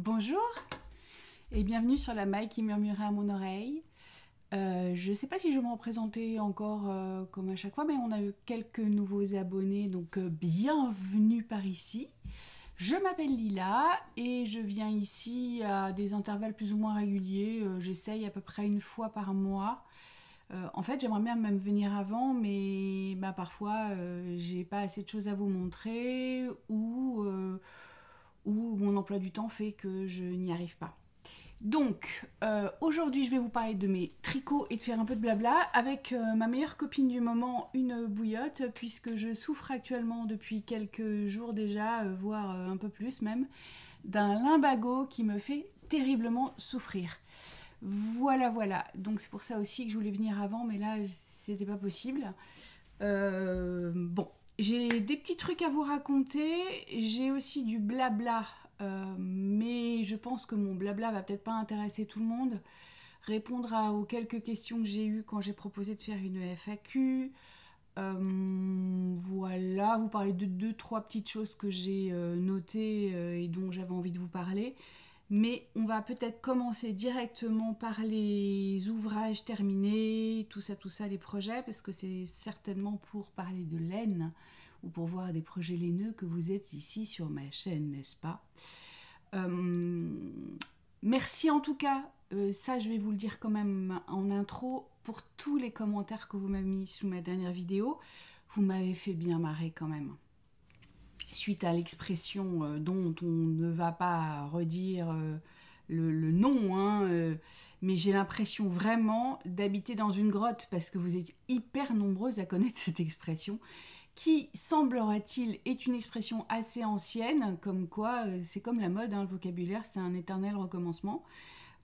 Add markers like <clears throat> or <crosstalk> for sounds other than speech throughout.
Bonjour et bienvenue sur la maille qui murmurait à mon oreille. Euh, je ne sais pas si je vais me représenter encore euh, comme à chaque fois, mais on a eu quelques nouveaux abonnés, donc euh, bienvenue par ici. Je m'appelle Lila et je viens ici à des intervalles plus ou moins réguliers. J'essaye à peu près une fois par mois. en fait, j'aimerais bien même venir avant, mais bah, parfois j'ai pas assez de choses à vous montrer ou où mon emploi du temps fait que je n'y arrive pas. Donc, euh, aujourd'hui, je vais vous parler de mes tricots et de faire un peu de blabla avec euh, ma meilleure copine du moment, une bouillotte, puisque je souffre actuellement depuis quelques jours déjà, euh, voire un peu plus même, d'un limbago qui me fait terriblement souffrir. Voilà, voilà. Donc, c'est pour ça aussi que je voulais venir avant, mais là, c'était pas possible. bon, j'ai des petits trucs à vous raconter, j'ai aussi du blabla, euh, mais je pense que mon blabla va peut-être pas intéresser tout le monde. Répondre aux quelques questions que j'ai eues quand j'ai proposé de faire une FAQ. Euh, voilà, vous parler de deux, trois petites choses que j'ai euh, notées et dont j'avais envie de vous parler mais on va peut-être commencer directement par les ouvrages terminés, tout ça, tout ça, les projets, parce que c'est certainement pour parler de laine ou pour voir des projets laineux que vous êtes ici sur ma chaîne, n'est-ce pas euh, Merci en tout cas, euh, ça je vais vous le dire quand même en intro, pour tous les commentaires que vous m'avez mis sous ma dernière vidéo, vous m'avez fait bien marrer quand même suite à l'expression euh, dont on ne va pas redire euh, le, nom, hein, euh, mais j'ai l'impression vraiment d'habiter dans une grotte parce que vous êtes hyper nombreuses à connaître <laughs> cette expression qui semblera t il est une expression assez ancienne, comme quoi c'est comme la mode, hein, le vocabulaire c'est un éternel recommencement.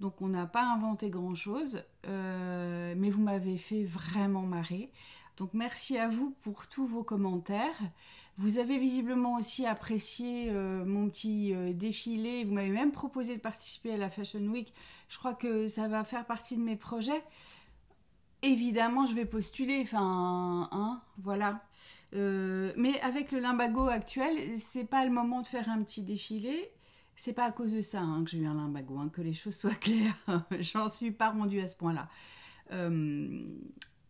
Donc on n'a pas inventé grand-chose, mais vous m'avez fait vraiment marrer. Donc merci à vous pour tous vos commentaires. Vous avez visiblement aussi apprécié euh, mon petit euh, défilé. Vous m'avez même proposé de participer à la Fashion Week. Je crois que ça va faire partie de mes projets. Évidemment, je vais postuler. Enfin, hein, voilà. Euh, mais avec le limbago actuel, c'est pas le moment de faire un petit défilé. C'est pas à cause de ça hein, que j'ai eu un limbago, hein, que les choses soient <laughs> claires. J'en suis pas rendue à ce point-là.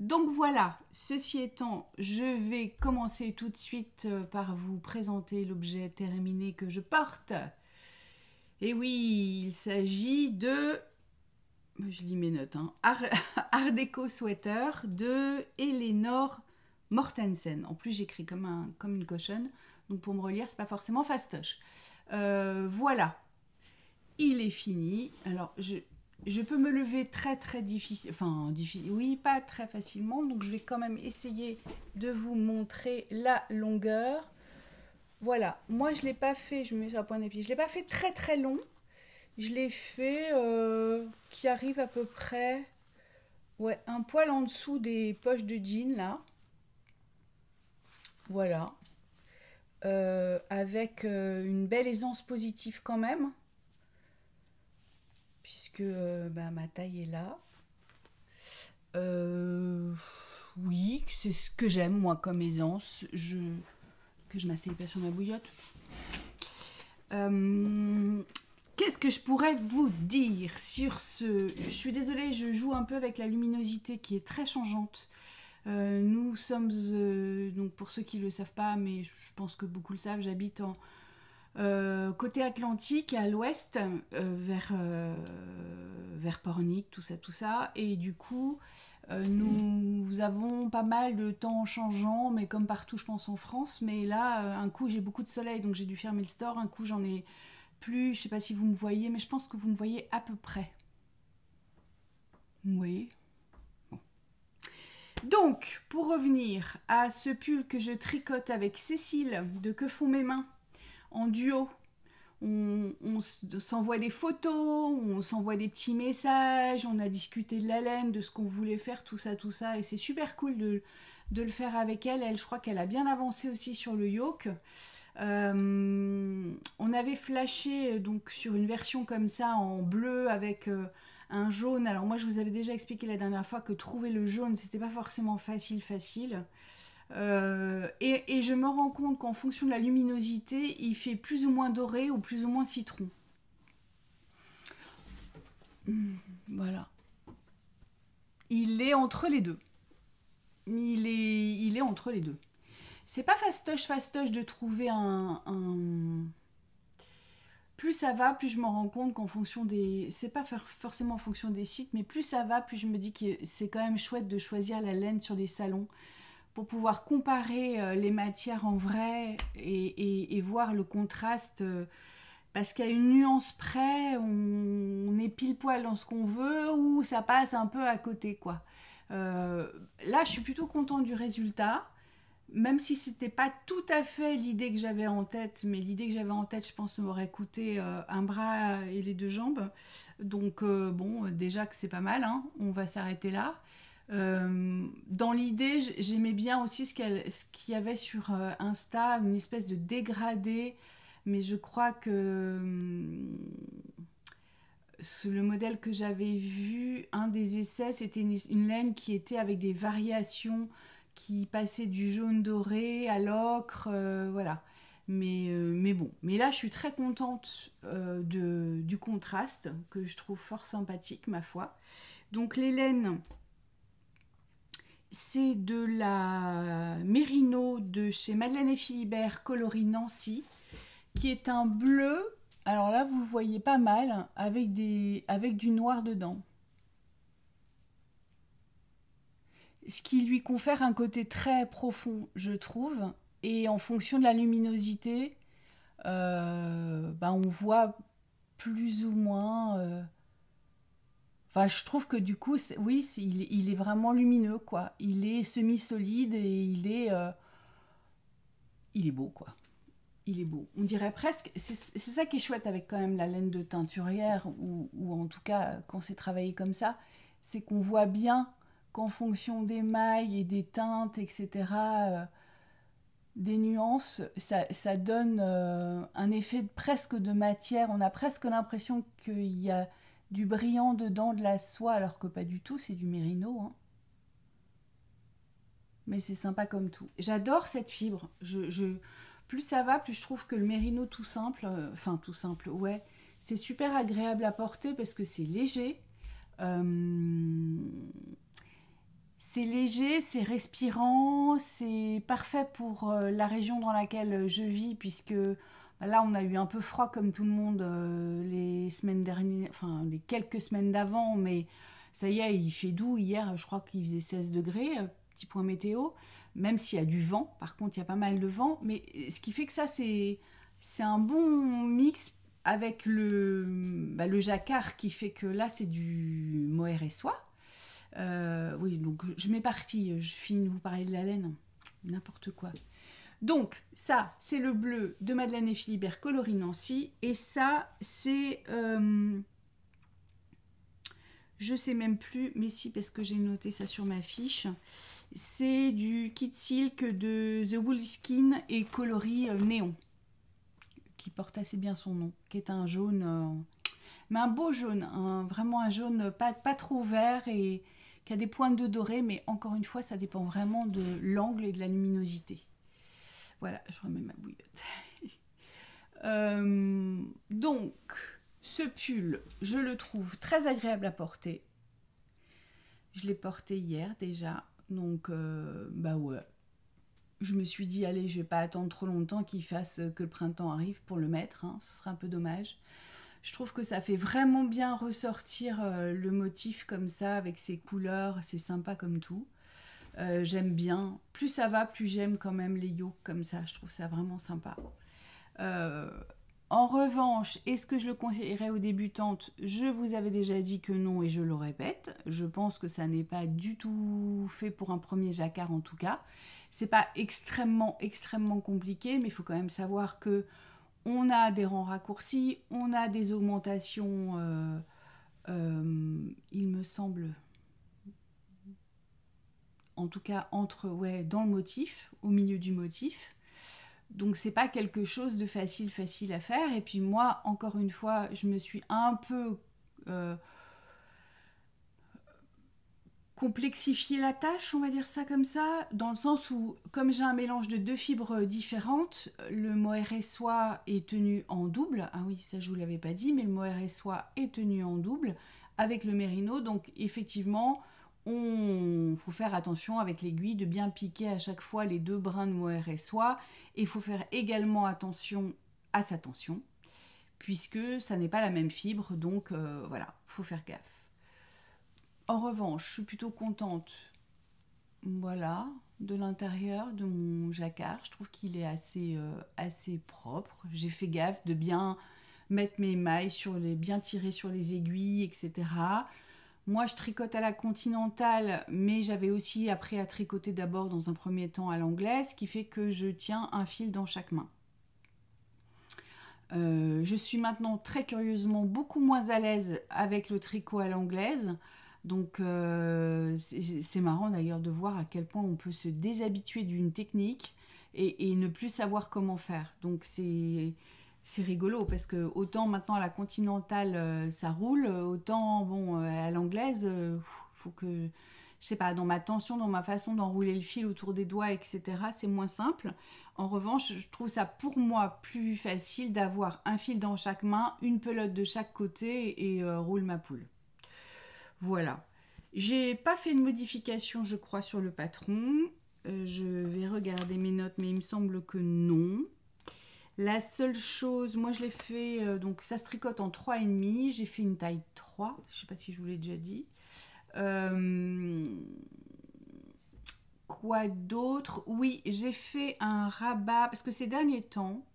Donc voilà, ceci étant, je vais commencer tout de suite euh, par vous présenter l'objet terminé que je porte. Et oui, il s'agit de, je lis mes notes, hein, Art, <laughs> déco Sweater de Eleanor Mortensen. En plus, j'écris comme, un, comme une cochonne, donc pour me relire, c'est pas forcément fastoche. Euh, voilà, il est fini. Alors, je, je peux me lever très très difficile, enfin oui, pas très facilement, donc je vais quand même essayer de vous montrer la longueur. Voilà, moi je ne l'ai pas fait, je me mets sur la pointe des pieds, je ne l'ai pas fait très très long, je l'ai fait euh, qui arrive à peu près, ouais, un poil en dessous des poches de jean là. Voilà, euh, avec euh, une belle aisance positive quand même que euh, bah, ma taille est là. Euh, oui, c'est ce que j'aime moi comme aisance. Je, que je m'asseye pas sur ma bouillotte. Euh, qu'est-ce que je pourrais vous dire sur ce Je suis désolée, je joue un peu avec la luminosité qui est très changeante. nous sommes, donc pour ceux qui ne le savent pas, mais je pense que beaucoup le savent, j'habite en euh, côté Atlantique, à l'ouest, euh, vers, euh, vers Pornic, tout ça, tout ça. Et du coup, nous avons pas mal de temps changeant, mais comme partout, je pense, en France. Mais là, un coup, j'ai beaucoup de soleil, donc j'ai dû fermer le store. Un coup, j'en ai plus. Je sais pas si vous me voyez, mais je pense que vous me voyez à peu près. Vous voyez bon. donc, pour revenir à ce pull que je tricote avec Cécile de Que font mes mains, en duo. On, s'envoie des photos, on s'envoie des petits messages, on a discuté de la laine, de ce qu'on voulait faire, tout ça, tout ça. Et c'est super cool de, le faire avec elle. Elle, je crois qu'elle a bien avancé aussi sur le yoke. Euh, on avait flashé euh, donc sur une version comme ça en bleu avec euh, un jaune. Alors moi je vous avais déjà expliqué la dernière fois que trouver le jaune c'était pas forcément facile facile. Euh, et, je me rends compte qu'en fonction de la luminosité, il fait plus ou moins doré ou plus ou moins citron. Hmm, voilà. Il est entre les deux. Il est, il est entre les deux. C'est pas fastoche, fastoche de trouver un, un... Plus ça va, plus je me rends compte qu'en fonction des... C'est pas forcément en fonction des sites, mais plus ça va, plus je me dis que c'est quand même chouette de choisir la laine sur les salons pour pouvoir comparer euh, les matières en vrai et, voir le contraste. Euh, parce qu'à une nuance près, on, est pile poil dans ce qu'on veut ou ça passe un peu à côté, quoi. Euh, là, je suis plutôt content du résultat, même si c'était pas tout à fait l'idée que j'avais en tête, mais l'idée que j'avais en tête, je pense, m'aurait coûté un bras et les deux jambes. Donc, bon, déjà que c'est pas mal, hein, on va s'arrêter là. Euh, dans l'idée, j'aimais bien aussi ce qu'il y avait sur euh, Insta, une espèce de dégradé, mais je crois que hum, le modèle que j'avais vu, un des essais, c'était une, laine qui était avec des variations qui passaient du jaune doré à l'ocre, euh, voilà. Mais, mais, bon, mais là je suis très contente de, du contraste que je trouve fort sympathique, ma foi. Donc les laines, c'est de la Merino de chez Madeleine et Philibert, coloris Nancy, qui est un bleu, alors là vous le voyez pas mal, avec, des, avec du noir dedans. Ce qui lui confère un côté très profond, je trouve. Et en fonction de la luminosité, euh, ben, on voit plus ou moins... Euh, je trouve que du coup, oui, il, est vraiment lumineux, quoi. Il est semi-solide et il est, euh, il est beau, quoi. Il est beau. On dirait presque. C'est ça qui est chouette avec quand même la laine de teinturière, ou, en tout cas quand c'est travaillé comme ça, c'est qu'on voit bien qu'en fonction des mailles et des teintes, etc. Euh, des nuances, ça, donne euh, un effet presque de matière. On a presque l'impression qu'il y a du brillant dedans de la soie, alors que pas du tout, c'est du mérino. Hein. Mais c'est sympa comme tout. J'adore cette fibre. Je, plus ça va, plus je trouve que le mérino tout simple, euh, enfin tout simple, ouais, c'est super agréable à porter parce que c'est léger. Euh, c'est léger, c'est respirant, c'est parfait pour euh, la région dans laquelle je vis puisque Là, on a eu un peu froid comme tout le monde euh, les semaines dernières, enfin les quelques semaines d'avant, mais ça y est, il fait doux. Hier, je crois qu'il faisait 16 degrés, euh, petit point météo, même s'il y a du vent. Par contre, il y a pas mal de vent, mais euh, ce qui fait que ça, c'est un bon mix avec bah, le, jacquard qui fait que là, c'est du mohair et soie. oui, donc je m'éparpille, je finis de vous parler de la laine, n'importe quoi. Donc, ça, c'est le bleu de Madeleine et Philibert Coloris Nancy. Et ça, c'est. je euh, je sais même plus, mais si, parce que j'ai noté ça sur ma fiche. C'est du kit silk de The Woolly Skin et Coloris euh, Néon, qui porte assez bien son nom, qui est un jaune. Euh, mais un beau jaune, vraiment un jaune pas, pas trop vert et qui a des pointes de doré, mais encore une fois, ça dépend vraiment de l'angle et de la luminosité. Voilà, je remets ma bouillotte. <laughs> Euh, donc, ce pull, je le trouve très agréable à porter. Je l'ai porté hier déjà, donc euh, bah ouais. Je me suis dit, allez, je vais pas attendre trop longtemps qu'il fasse que le printemps arrive pour le mettre, hein. ce serait un peu dommage. Je trouve que ça fait vraiment bien ressortir euh, le motif comme ça, avec ses couleurs, c'est sympa comme tout. Euh, j'aime bien. Plus ça va, plus j'aime quand même les yo comme ça. Je trouve ça vraiment sympa. Euh, en revanche, est-ce que je le conseillerais aux débutantes Je vous avais déjà dit que non et je le répète. Je pense que ça n'est pas du tout fait pour un premier jacquard en tout cas. C'est pas extrêmement extrêmement compliqué, mais il faut quand même savoir que on a des rangs raccourcis, on a des augmentations. Euh, il me semble, en tout cas entre ouais, dans le motif, au milieu du motif. Donc c'est pas quelque chose de facile facile à faire. Et puis moi, encore une fois, je me suis un peu euh, complexifié la tâche, on va dire ça comme ça, dans le sens où comme j'ai un mélange de deux fibres différentes, le mohair et soie est tenu en double. Ah oui, ça je vous l'avais pas dit, mais le mohair et soie est tenu en double avec le mérino. Donc effectivement, il faut faire attention avec l'aiguille de bien piquer à chaque fois les deux brins de mohair et soie et il faut faire également attention à sa tension puisque ça n'est pas la même fibre donc voilà, euh, voilà, faut faire gaffe. En revanche, je suis plutôt contente voilà de l'intérieur de mon jacquard, je trouve qu'il est assez euh, assez propre. J'ai fait gaffe de bien mettre mes mailles sur les bien tirer sur les aiguilles etc moi, je tricote à la continentale, mais j'avais aussi appris à tricoter d'abord dans un premier temps à l'anglaise, ce qui fait que je tiens un fil dans chaque main. Euh, je suis maintenant très curieusement beaucoup moins à l'aise avec le tricot à l'anglaise. Donc euh, c'est marrant d'ailleurs de voir à quel point on peut se déshabituer d'une technique et, ne plus savoir comment faire. Donc c'est c'est rigolo parce que autant maintenant à la continentale euh, ça roule, euh, autant bon euh, à l'anglaise, il faut que je sais pas, dans ma tension, dans ma façon d'enrouler le fil autour des doigts, etc., c'est moins simple. En revanche, je trouve ça pour moi plus facile d'avoir un fil dans chaque main, une pelote de chaque côté et roule ma poule. Voilà. J'ai pas fait de modification, je crois, sur le patron. je vais regarder mes notes, mais il me semble que non. La seule chose, moi je l'ai fait, euh, donc ça se tricote en 3,5. J'ai fait une taille 3, je ne sais pas si je vous l'ai déjà dit. Euh, quoi d'autre Oui, j'ai fait un rabat, parce que ces derniers temps,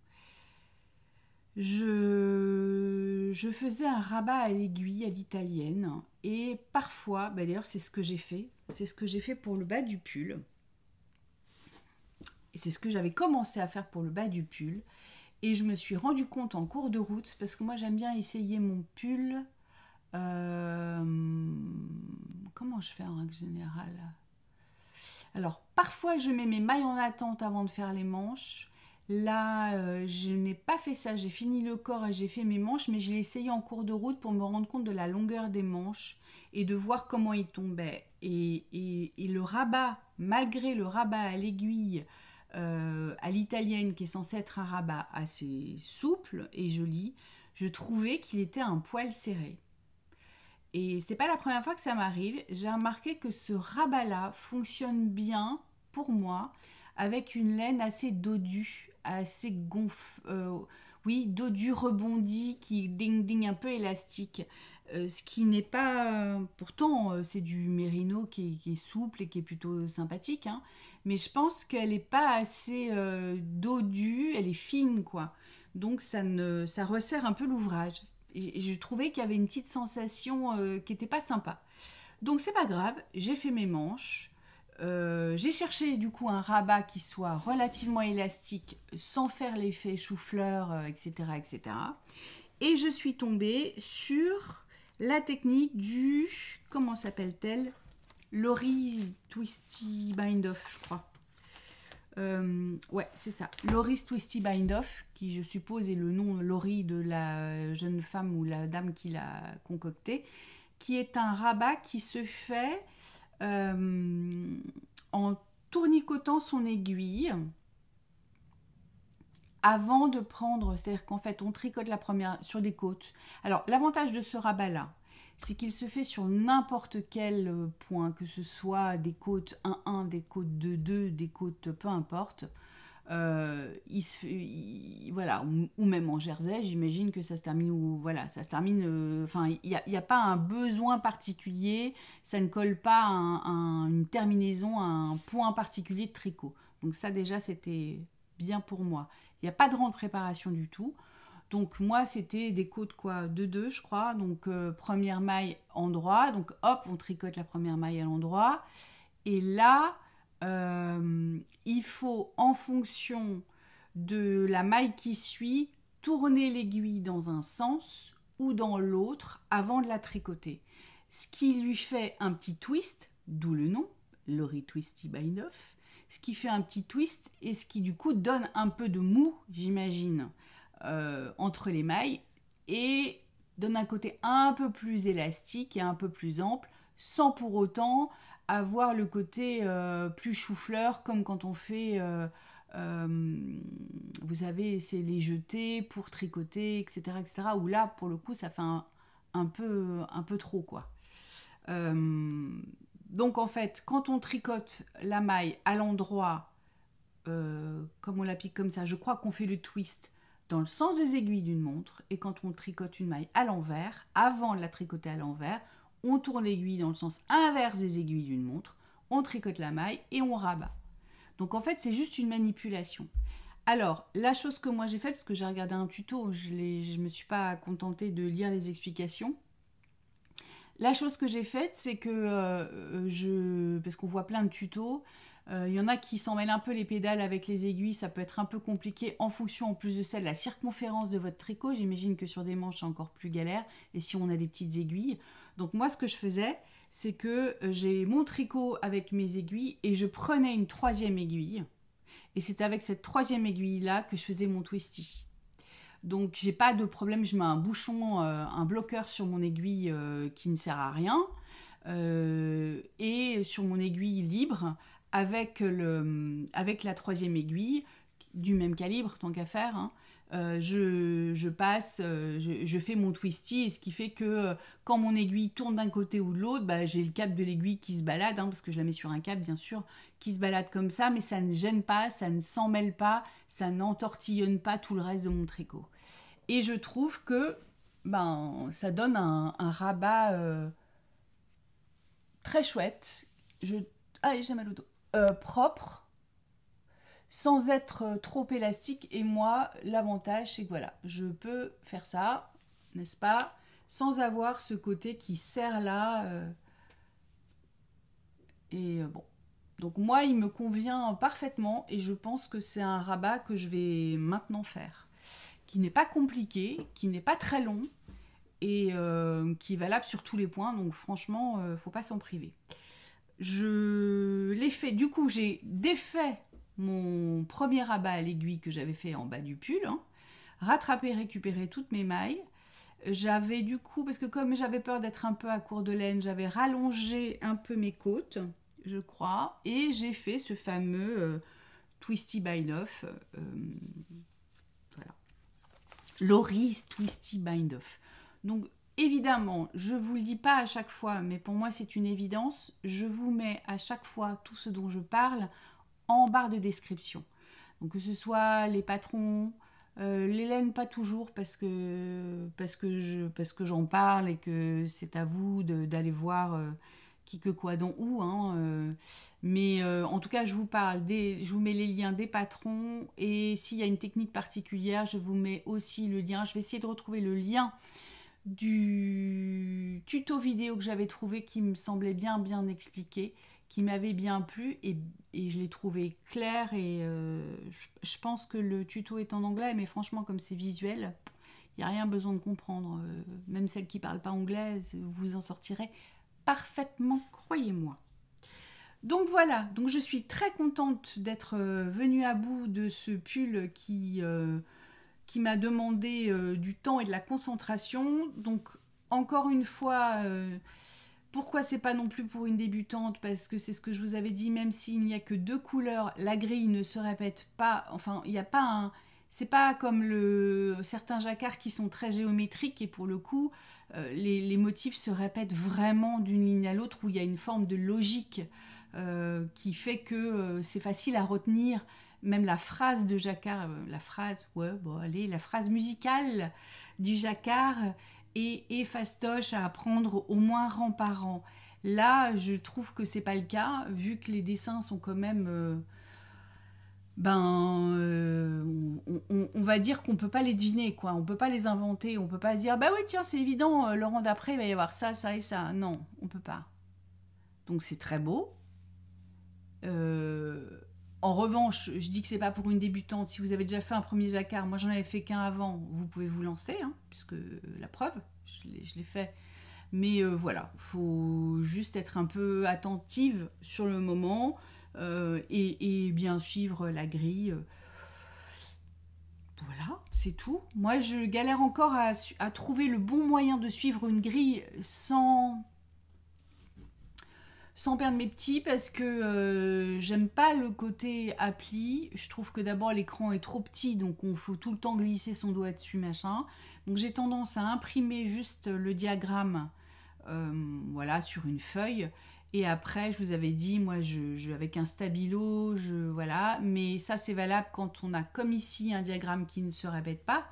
je, je faisais un rabat à l'aiguille à l'italienne. Et parfois, bah, d'ailleurs c'est ce que j'ai fait, c'est ce que j'ai fait pour le bas du pull c'est ce que j'avais commencé à faire pour le bas du pull. Et je me suis rendu compte en cours de route, parce que moi j'aime bien essayer mon pull. Euh, comment je fais en règle générale Alors parfois je mets mes mailles en attente avant de faire les manches. Là, euh, je n'ai pas fait ça, j'ai fini le corps et j'ai fait mes manches, mais je l'ai essayé en cours de route pour me rendre compte de la longueur des manches et de voir comment ils tombaient. et le rabat, malgré le rabat à l'aiguille, euh, à l'italienne qui est censée être un rabat assez souple et joli, je trouvais qu'il était un poil serré. Et c'est pas la première fois que ça m'arrive, j'ai remarqué que ce rabat-là fonctionne bien pour moi avec une laine assez dodue, assez gonf... Euh, oui, dodue, rebondie, qui ding ding un peu élastique. Euh, ce qui n'est pas. Pourtant, euh, c'est du mérino qui est, souple et qui est plutôt sympathique. Hein. mais je pense qu'elle n'est pas assez euh, dodue, elle est fine, quoi. Donc ça, ne, ça resserre un peu l'ouvrage. Je trouvais qu'il y avait une petite sensation qui n'était pas sympa. Donc c'est pas grave, j'ai fait mes manches. j'ai cherché du coup un rabat qui soit relativement élastique sans faire l'effet chou-fleur, etc., etc. Et je suis tombée sur la technique du, comment s'appelle-t-elle Loris Twisty Bind Off, je crois. Euh, ouais, c'est ça. Loris Twisty bind off qui je suppose est le nom Laurie de la jeune femme ou la dame qui l'a concocté, qui est un rabat qui se fait euh, en tournicotant son aiguille avant de prendre, c'est-à-dire qu'en fait, on tricote la première sur des côtes. Alors, l'avantage de ce rabat-là, c'est qu'il se fait sur n'importe quel euh, point, que ce soit des côtes 1-1, des côtes 2-2, des côtes peu importe. Euh, il se, voilà, ou, même en jersey, j'imagine que ça se termine ou voilà, ça se termine. Euh, enfin, il n'y a, pas un besoin particulier, ça ne colle pas à une terminaison, à un point particulier de tricot. Donc ça déjà, c'était bien pour moi. Il n'y a pas de grande préparation du tout. Donc moi, c'était des côtes quoi, de deux, je crois. Donc euh, première maille endroit. Donc hop, on tricote la première maille à l'endroit. Et là, euh, il faut en fonction de la maille qui suit, tourner l'aiguille dans un sens ou dans l'autre avant de la tricoter. Ce qui lui fait un petit twist, d'où le nom, Lori Twisty by 9, ce qui fait un petit twist et ce qui du coup donne un peu de mou, j'imagine, euh, entre les mailles et donne un côté un peu plus élastique et un peu plus ample, sans pour autant avoir le côté euh, plus chou-fleur comme quand on fait, euh, vous savez, c'est les jetés pour tricoter, etc., etc. Où là, pour le coup, ça fait un, un peu, un peu trop quoi donc en fait, quand on tricote la maille à l'endroit, euh, comme on la pique comme ça, je crois qu'on fait le twist dans le sens des aiguilles d'une montre. Et quand on tricote une maille à l'envers, avant de la tricoter à l'envers, on tourne l'aiguille dans le sens inverse des aiguilles d'une montre, on tricote la maille et on rabat. Donc en fait, c'est juste une manipulation. Alors, la chose que moi j'ai faite, parce que j'ai regardé un tuto, je ne me suis pas contentée de lire les explications, la chose que j'ai faite, c'est que euh, je. Parce qu'on voit plein de tutos. Euh, il y en a qui s'en mêlent un peu les pédales avec les aiguilles, ça peut être un peu compliqué en fonction en plus de celle de la circonférence de votre tricot. J'imagine que sur des manches c'est encore plus galère et si on a des petites aiguilles. Donc moi ce que je faisais, c'est que euh, j'ai mon tricot avec mes aiguilles et je prenais une troisième aiguille. Et c'est avec cette troisième aiguille là que je faisais mon twisty. Donc j'ai pas de problème, je mets un bouchon, euh, un bloqueur sur mon aiguille euh, qui ne sert à rien euh, et sur mon aiguille libre avec, le, avec la troisième aiguille du même calibre tant qu'à faire. Hein, euh, je, passe, euh, je, fais mon twisty, et ce qui fait que euh, quand mon aiguille tourne d'un côté ou de l'autre, bah, j'ai le cap de l'aiguille qui se balade, hein, parce que je la mets sur un cap bien sûr, qui se balade comme ça, mais ça ne gêne pas, ça ne s'en mêle pas, ça n'entortillonne pas tout le reste de mon tricot. Et je trouve que ben, ça donne un, rabat très chouette. Je... Ah, j'ai mal au dos. propre sans être euh, trop élastique. Et moi, l'avantage, c'est que voilà, je peux faire ça, n'est-ce pas Sans avoir ce côté qui serre là. Euh. Et euh, bon. Donc moi, il me convient parfaitement et je pense que c'est un rabat que je vais maintenant faire. Qui n'est pas compliqué, qui n'est pas très long et qui est valable sur tous les points. Donc franchement, faut pas s'en priver. Je l'ai fait. Du coup, j'ai défait mon premier rabat à l'aiguille que j'avais fait en bas du pull, hein, rattraper, récupérer toutes mes mailles. J'avais du coup, parce que comme j'avais peur d'être un peu à court de laine, j'avais rallongé un peu mes côtes, je crois, et j'ai fait ce fameux euh, Twisty Bind Off. Euh, voilà. Loris Twisty Bind Off. Donc évidemment, je ne vous le dis pas à chaque fois, mais pour moi c'est une évidence, je vous mets à chaque fois tout ce dont je parle en barre de description. Donc que ce soit les patrons, euh, les pas toujours parce que parce que je parce que j'en parle et que c'est à vous d'aller voir euh, qui que quoi dans où. Hein, euh. mais euh, en tout cas, je vous parle des, je vous mets les liens des patrons et s'il y a une technique particulière, je vous mets aussi le lien. Je vais essayer de retrouver le lien du tuto vidéo que j'avais trouvé qui me semblait bien bien expliqué qui m'avait bien plu et, je l'ai trouvé clair et euh, je, pense que le tuto est en anglais mais franchement comme c'est visuel, il n'y a rien besoin de comprendre. Euh, même celles qui ne parlent pas anglais, vous en sortirez parfaitement, croyez-moi. Donc voilà, donc je suis très contente d'être euh, venue à bout de ce pull qui, qui m'a demandé du temps et de la concentration. Donc encore une fois, pourquoi c'est pas non plus pour une débutante Parce que c'est ce que je vous avais dit, même s'il n'y a que deux couleurs, la grille ne se répète pas. Enfin, il n'y a pas un. C'est pas comme certains jacquards qui sont très géométriques et pour le coup, euh, les, motifs se répètent vraiment d'une ligne à l'autre où il y a une forme de logique euh, qui fait que euh, c'est facile à retenir. Même la phrase de jacquard, la phrase, ouais, bon, allez, la phrase musicale du jacquard, et, fastoche à apprendre au moins rang par rang. Là, je trouve que c'est pas le cas, vu que les dessins sont quand même. Euh, ben, euh, on, va dire qu'on peut pas les deviner, quoi. On peut pas les inventer, on peut pas se dire, bah oui, tiens, c'est évident, euh, le rang d'après, il va y avoir ça, ça et ça. Non, on peut pas. Donc c'est très beau. Euh, en revanche, je dis que c'est pas pour une débutante. Si vous avez déjà fait un premier jacquard, moi j'en avais fait qu'un avant, vous pouvez vous lancer, hein, puisque euh, la preuve, je l'ai fait. Mais voilà, euh, voilà, faut juste être un peu attentive sur le moment euh, et, bien suivre la grille. Voilà, c'est tout. Moi, je galère encore à trouver le bon moyen de suivre une grille sans sans perdre mes petits parce que euh, j'aime pas le côté appli. Je trouve que d'abord l'écran est trop petit donc on faut tout le temps glisser son doigt dessus machin. Donc j'ai tendance à imprimer juste le diagramme euh, voilà sur une feuille et après je vous avais dit moi je, avec un stabilo je voilà mais ça c'est valable quand on a comme ici un diagramme qui ne se répète pas.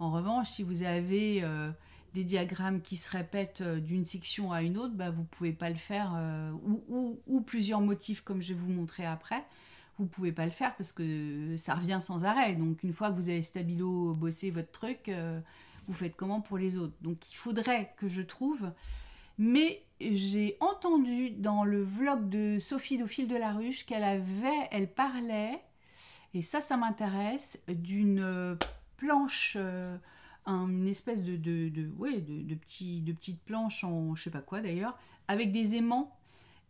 En revanche si vous avez euh, des diagrammes qui se répètent euh, d'une section à une autre, bah, vous ne pouvez pas le faire, euh, ou, plusieurs motifs comme je vais vous montrer après, vous ne pouvez pas le faire parce que euh, ça revient sans arrêt. Donc une fois que vous avez stabilo bossé votre truc, vous faites comment pour les autres Donc il faudrait que je trouve, mais j'ai entendu dans le vlog de Sophie de de la Ruche qu'elle avait, elle parlait, et ça, ça m'intéresse, d'une planche une espèce de, de, ouais, de, de, de petite planche en je sais pas quoi d'ailleurs, avec des aimants.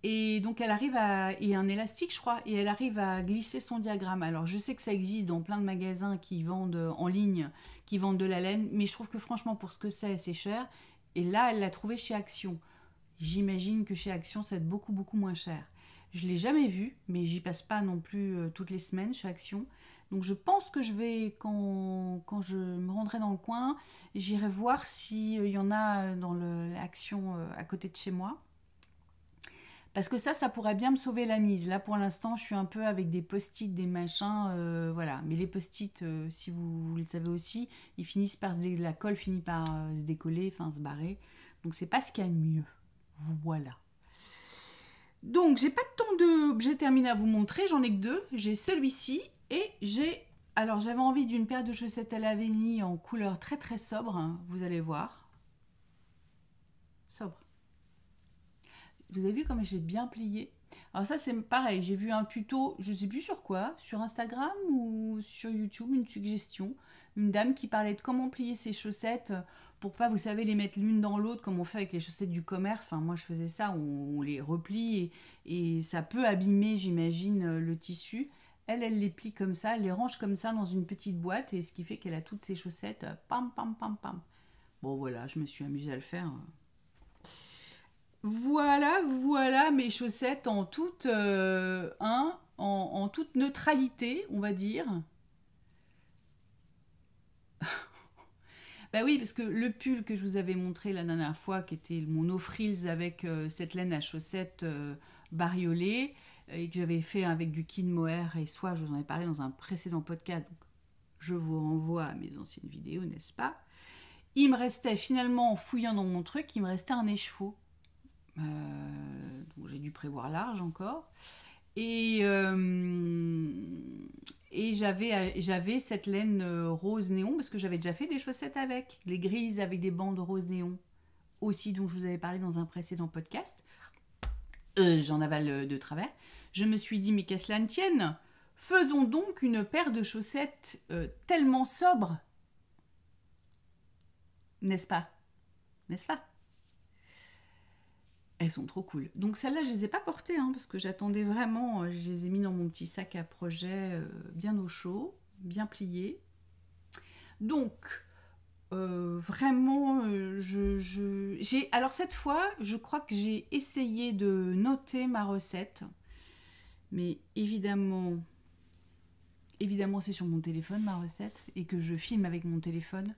Et donc elle arrive à... et un élastique je crois, et elle arrive à glisser son diagramme. Alors je sais que ça existe dans plein de magasins qui vendent euh, en ligne, qui vendent de la laine, mais je trouve que franchement pour ce que c'est, c'est cher. Et là, elle l'a trouvé chez Action. J'imagine que chez Action, ça va être beaucoup beaucoup moins cher. Je l'ai jamais vu, mais j'y passe pas non plus euh, toutes les semaines chez Action. Donc je pense que je vais, quand, je me rendrai dans le coin, j'irai voir s'il euh, y en a euh, dans l'action euh, à côté de chez moi. Parce que ça, ça pourrait bien me sauver la mise. Là, pour l'instant, je suis un peu avec des post-it, des machins, voilà. Mais les post-it, si vous, le savez aussi, ils finissent par se la colle finit par se décoller, enfin se barrer. Donc c'est pas ce qu'il y a de mieux. Voilà. Donc j'ai pas tant d'objets terminés à vous montrer, j'en ai que deux. J'ai celui-ci et j'ai, alors j'avais envie d'une paire de chaussettes à la en couleur très très sobre, hein, vous allez voir. Sobre. Vous avez vu comme j'ai bien plié alors ça c'est pareil, j'ai vu un tuto, je sais plus sur quoi, sur Instagram ou sur YouTube, une suggestion, une dame qui parlait de comment plier ses chaussettes pour pas, vous savez, les mettre l'une dans l'autre comme on fait avec les chaussettes du commerce. Enfin moi je faisais ça, on, les replie et, ça peut abîmer j'imagine le tissu. Elle, elle les plie comme ça, elle les range comme ça dans une petite boîte, et ce qui fait qu'elle a toutes ses chaussettes, euh, pam, pam, pam, pam. Bon, voilà, je me suis amusée à le faire. Voilà, voilà mes chaussettes en toute, un euh, hein, en, toute neutralité, on va dire. <laughs> Ben oui, parce que le pull que je vous avais montré la dernière fois, qui était mon no frills avec euh, cette laine à chaussettes bariolé euh, et que j'avais fait avec du kin mohair et soit je vous en ai parlé dans un précédent podcast, donc je vous renvoie à mes anciennes vidéos, n'est-ce pas Il me restait finalement, en fouillant dans mon truc, il me restait un écheveau. Euh, donc j'ai dû prévoir large encore. Et, euh, et j'avais, j'avais cette laine rose néon parce que j'avais déjà fait des chaussettes avec, les grises avec des bandes rose néon aussi dont je vous avais parlé dans un précédent podcast. Euh, j'en avale euh, de travers, je me suis dit, mais qu'est-ce là ne tienne, faisons donc une paire de chaussettes euh, tellement sobres. N'est-ce pas N'est-ce pas Elles sont trop cool. Donc celles-là, je ne les ai pas portées, hein, parce que j'attendais vraiment, je les ai mis dans mon petit sac à projet bien au chaud, bien plié. Donc, euh, vraiment, euh, je, j'ai. Alors cette fois, je crois que j'ai essayé de noter ma recette, mais évidemment, évidemment, c'est sur mon téléphone ma recette et que je filme avec mon téléphone.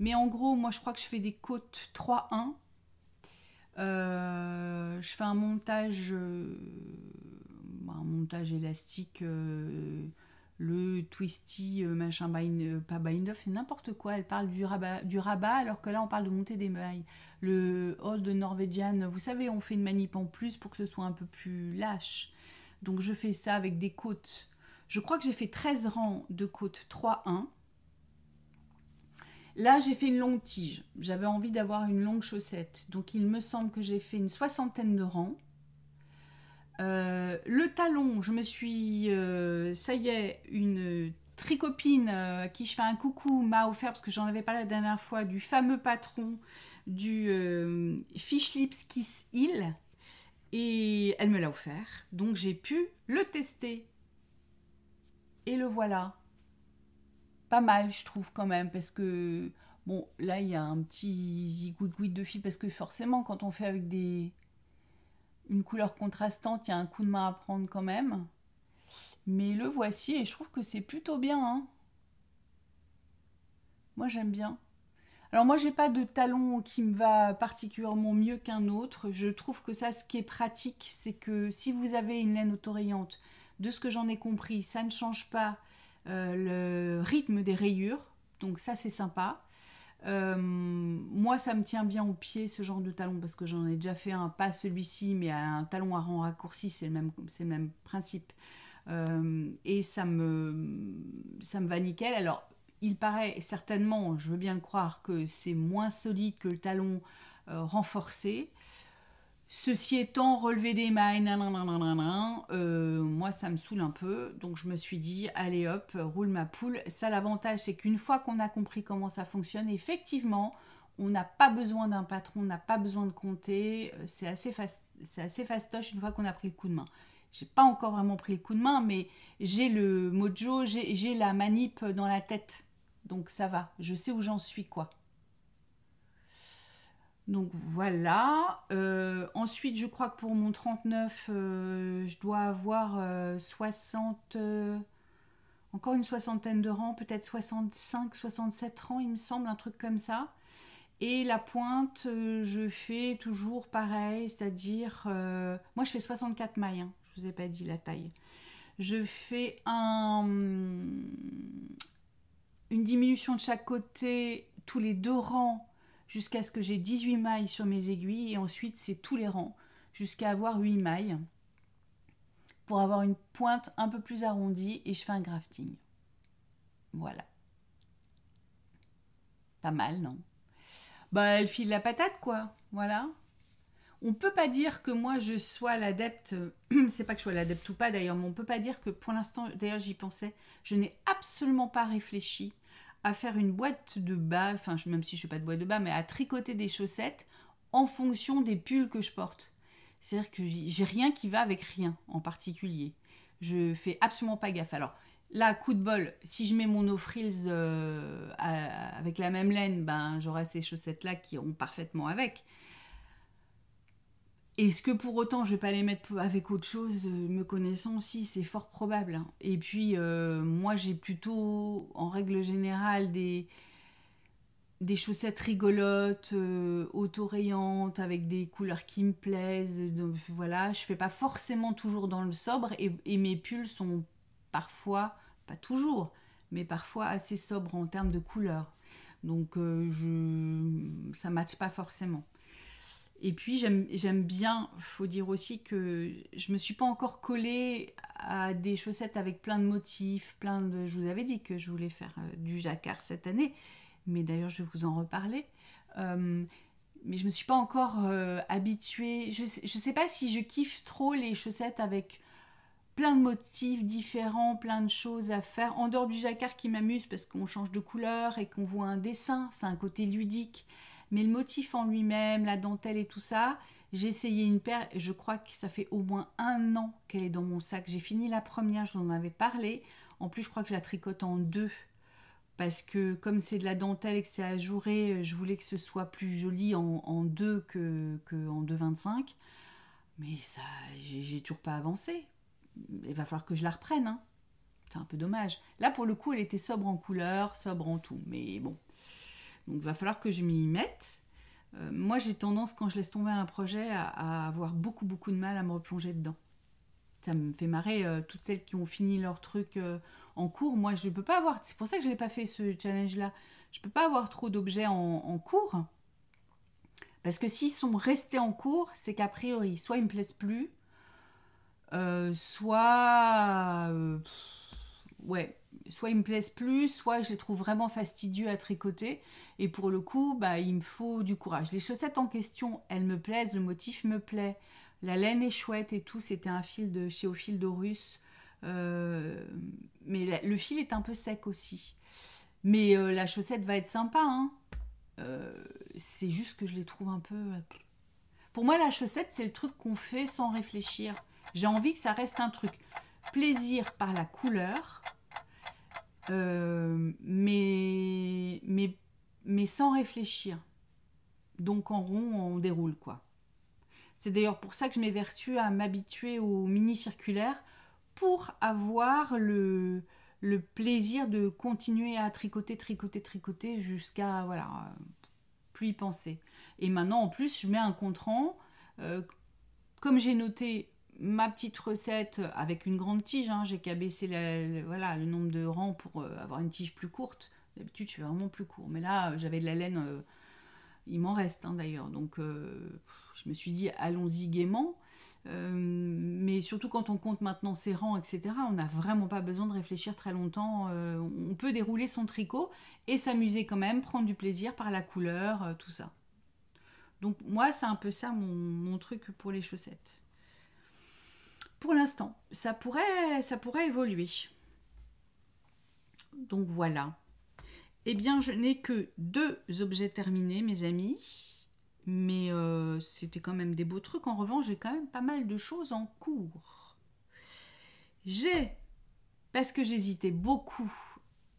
Mais en gros, moi, je crois que je fais des côtes 3-1. Euh, je fais un montage, un montage élastique le twisty euh, machin bind, euh, pas bind off, n'importe quoi. Elle parle du rabat, du rabat, alors que là on parle de monter des mailles. Le old norwegian, vous savez, on fait une manip en plus pour que ce soit un peu plus lâche. Donc je fais ça avec des côtes. Je crois que j'ai fait 13 rangs de côtes 3-1. Là, j'ai fait une longue tige. J'avais envie d'avoir une longue chaussette. Donc, il me semble que j'ai fait une soixantaine de rangs. Euh, le talon, je me suis, euh, ça y est, une tricopine euh, qui je fais un coucou m'a offert, parce que j'en avais pas la dernière fois, du fameux patron du Fish Lips Kiss Hill. Et elle me l'a offert. Donc j'ai pu le tester. Et le voilà. Pas mal, je trouve, quand même, parce que. Bon, là, il y a un petit zigouit de fil, parce que forcément, quand on fait avec des, une couleur contrastante, il y a un coup de main à prendre quand même. Mais le voici et je trouve que c'est plutôt bien. Hein. moi j'aime bien. Alors moi j'ai pas de talon qui me va particulièrement mieux qu'un autre. Je trouve que ça ce qui est pratique c'est que si vous avez une laine autorayante, de ce que j'en ai compris, ça ne change pas euh, le rythme des rayures. Donc ça c'est sympa. Euh, moi, ça me tient bien au pied ce genre de talon parce que j'en ai déjà fait un, pas celui-ci, mais un talon à rang raccourci, c'est le même, principe. Euh, et ça me, ça me va nickel. Alors, il paraît certainement, je veux bien le croire, que c'est moins solide que le talon euh, renforcé. Ceci étant, relever des mailles, euh, moi ça me saoule un peu, donc je me suis dit, allez hop, roule ma poule. Ça l'avantage c'est qu'une fois qu'on a compris comment ça fonctionne, effectivement, on n'a pas besoin d'un patron, on n'a pas besoin de compter, euh, c'est assez, assez fastoche une fois qu'on a pris le coup de main. J'ai pas encore vraiment pris le coup de main, mais j'ai le mojo, j'ai la manip dans la tête, donc ça va, je sais où j'en suis quoi. Donc voilà. Euh, ensuite, je crois que pour mon 39, euh, je dois avoir 60. Euh, encore une soixantaine de rangs, peut-être 65, 67 rangs, il me semble, un truc comme ça. Et la pointe, je fais toujours pareil, c'est-à-dire. moi, je fais 64 mailles, je hein. je vous ai pas dit la taille. Je fais un, une diminution de chaque côté tous les deux rangs jusqu'à ce que j'ai 18 mailles sur mes aiguilles et ensuite c'est tous les rangs jusqu'à avoir 8 mailles pour avoir une pointe un peu plus arrondie et je fais un grafting. Voilà. Pas mal, non Bah, elle file la patate, quoi. Voilà. On peut pas dire que moi je sois l'adepte, <clears throat> c'est pas que je sois l'adepte ou pas d'ailleurs, mais on peut pas dire que pour l'instant, d'ailleurs j'y pensais, je n'ai absolument pas réfléchi à faire une boîte de bas, enfin même si je suis pas de boîte de bas, mais à tricoter des chaussettes en fonction des pulls que je porte. C'est-à-dire que j'ai rien qui va avec rien en particulier. Je fais absolument pas gaffe. Alors là, coup de bol, si je mets mon no euh, avec la même laine, ben j'aurai ces chaussettes là qui vont parfaitement avec. Est-ce que pour autant je vais pas les mettre avec autre chose euh, Me connaissant, si, c'est fort probable. Hein. Et puis, euh, moi j'ai plutôt, en règle générale, des, des chaussettes rigolotes, euh, auto-rayantes, avec des couleurs qui me plaisent. Donc, voilà, je fais pas forcément toujours dans le sobre et, mes pulls sont parfois, pas toujours, mais parfois assez sobres en termes de couleurs. Donc, ça ne matche pas forcément. Et puis j'aime bien, faut dire aussi que je me suis pas encore collée à des chaussettes avec plein de motifs, plein de. Je vous avais dit que je voulais faire euh, du jacquard cette année, mais d'ailleurs je vais vous en reparler. Euh, mais je me suis pas encore euh, habituée. Je ne sais pas si je kiffe trop les chaussettes avec plein de motifs différents, plein de choses à faire. En dehors du jacquard qui m'amuse parce qu'on change de couleur et qu'on voit un dessin, c'est un côté ludique. Mais le motif en lui-même, la dentelle et tout ça, j'ai essayé une paire, je crois que ça fait au moins un an qu'elle est dans mon sac. J'ai fini la première, je vous en avais parlé. En plus, je crois que je la tricote en deux. Parce que comme c'est de la dentelle et que c'est ajouré, je voulais que ce soit plus joli en, deux que, en 2,25. Mais ça, j'ai toujours pas avancé. Il va falloir que je la reprenne. Hein. C'est un peu dommage. Là, pour le coup, elle était sobre en couleur, sobre en tout. Mais bon, donc, va falloir que je m'y mette. Euh, moi, j'ai tendance, quand je laisse tomber un projet, à, avoir beaucoup, beaucoup de mal à me replonger dedans. Ça me fait marrer euh, toutes celles qui ont fini leur truc euh, en cours. Moi, je ne peux pas avoir. C'est pour ça que je n'ai pas fait ce challenge-là. Je ne peux pas avoir trop d'objets en, en, cours. Parce que s'ils sont restés en cours, c'est qu'a priori, soit ils ne me plaisent plus, soit. ouais, soit ils me plaisent plus, soit je les trouve vraiment fastidieux à tricoter. Et pour le coup, bah, il me faut du courage. Les chaussettes en question, elles me plaisent, le motif me plaît. La laine est chouette et tout. C'était un fil de chez Ophil euh, mais le fil est un peu sec aussi. Mais euh, la chaussette va être sympa. Hein. Euh, c'est juste que je les trouve un peu... Pour moi, la chaussette, c'est le truc qu'on fait sans réfléchir. J'ai envie que ça reste un truc plaisir par la couleur, euh, mais, mais, sans réfléchir. Donc en rond, on déroule quoi. C'est d'ailleurs pour ça que je m'évertue à m'habituer aux mini circulaires pour avoir le, plaisir de continuer à tricoter, tricoter, tricoter jusqu'à voilà plus y penser. Et maintenant en plus, je mets un compte euh, comme j'ai noté ma petite recette avec une grande tige, hein. j'ai qu'à baisser le, voilà, le nombre de rangs pour euh, avoir une tige plus courte. D'habitude, je fais vraiment plus court, mais là, j'avais de la laine, euh, il m'en reste hein, d'ailleurs. Donc, euh, je me suis dit, allons-y gaiement. mais surtout quand on compte maintenant ses rangs, etc., on n'a vraiment pas besoin de réfléchir très longtemps. on peut dérouler son tricot et s'amuser quand même, prendre du plaisir par la couleur, tout ça. Donc moi, c'est un peu ça mon truc pour les chaussettes pour l'instant. Ça pourrait, ça pourrait évoluer. Donc voilà. Eh bien, je n'ai que deux objets terminés, mes amis. Mais euh, c'était quand même des beaux trucs. En revanche, j'ai quand même pas mal de choses en cours. J'ai, parce que j'hésitais beaucoup,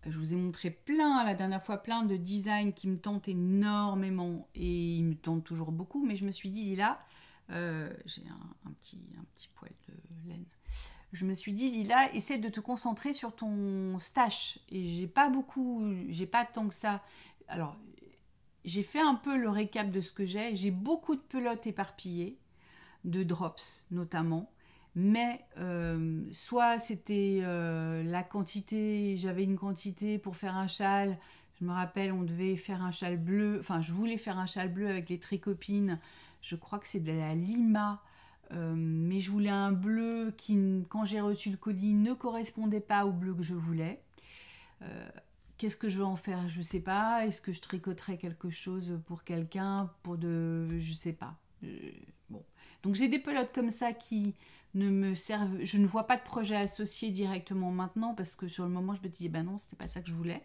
je vous ai montré plein, la dernière fois, plein de designs qui me tentent énormément. Et ils me tentent toujours beaucoup. Mais je me suis dit, Lila, euh, j'ai un, petit, poil de laine. Je me suis dit, Lila, essaie de te concentrer sur ton stache. Et j'ai pas beaucoup, j'ai pas tant que ça. Alors, j'ai fait un peu le récap de ce que j'ai. J'ai beaucoup de pelotes éparpillées, de drops notamment. Mais euh, soit c'était euh, la quantité, j'avais une quantité pour faire un châle. Je me rappelle, on devait faire un châle bleu. Enfin, je voulais faire un châle bleu avec les tricopines je crois que c'est de la lima, euh, mais je voulais un bleu qui, quand j'ai reçu le colis, ne correspondait pas au bleu que je voulais. Euh, qu'est-ce que je vais en faire Je ne sais pas. Est-ce que je tricoterai quelque chose pour quelqu'un Pour de... Je ne sais pas. Euh, bon. Donc j'ai des pelotes comme ça qui ne me servent... Je ne vois pas de projet associé directement maintenant parce que sur le moment, je me disais eh « ben non, c'était pas ça que je voulais.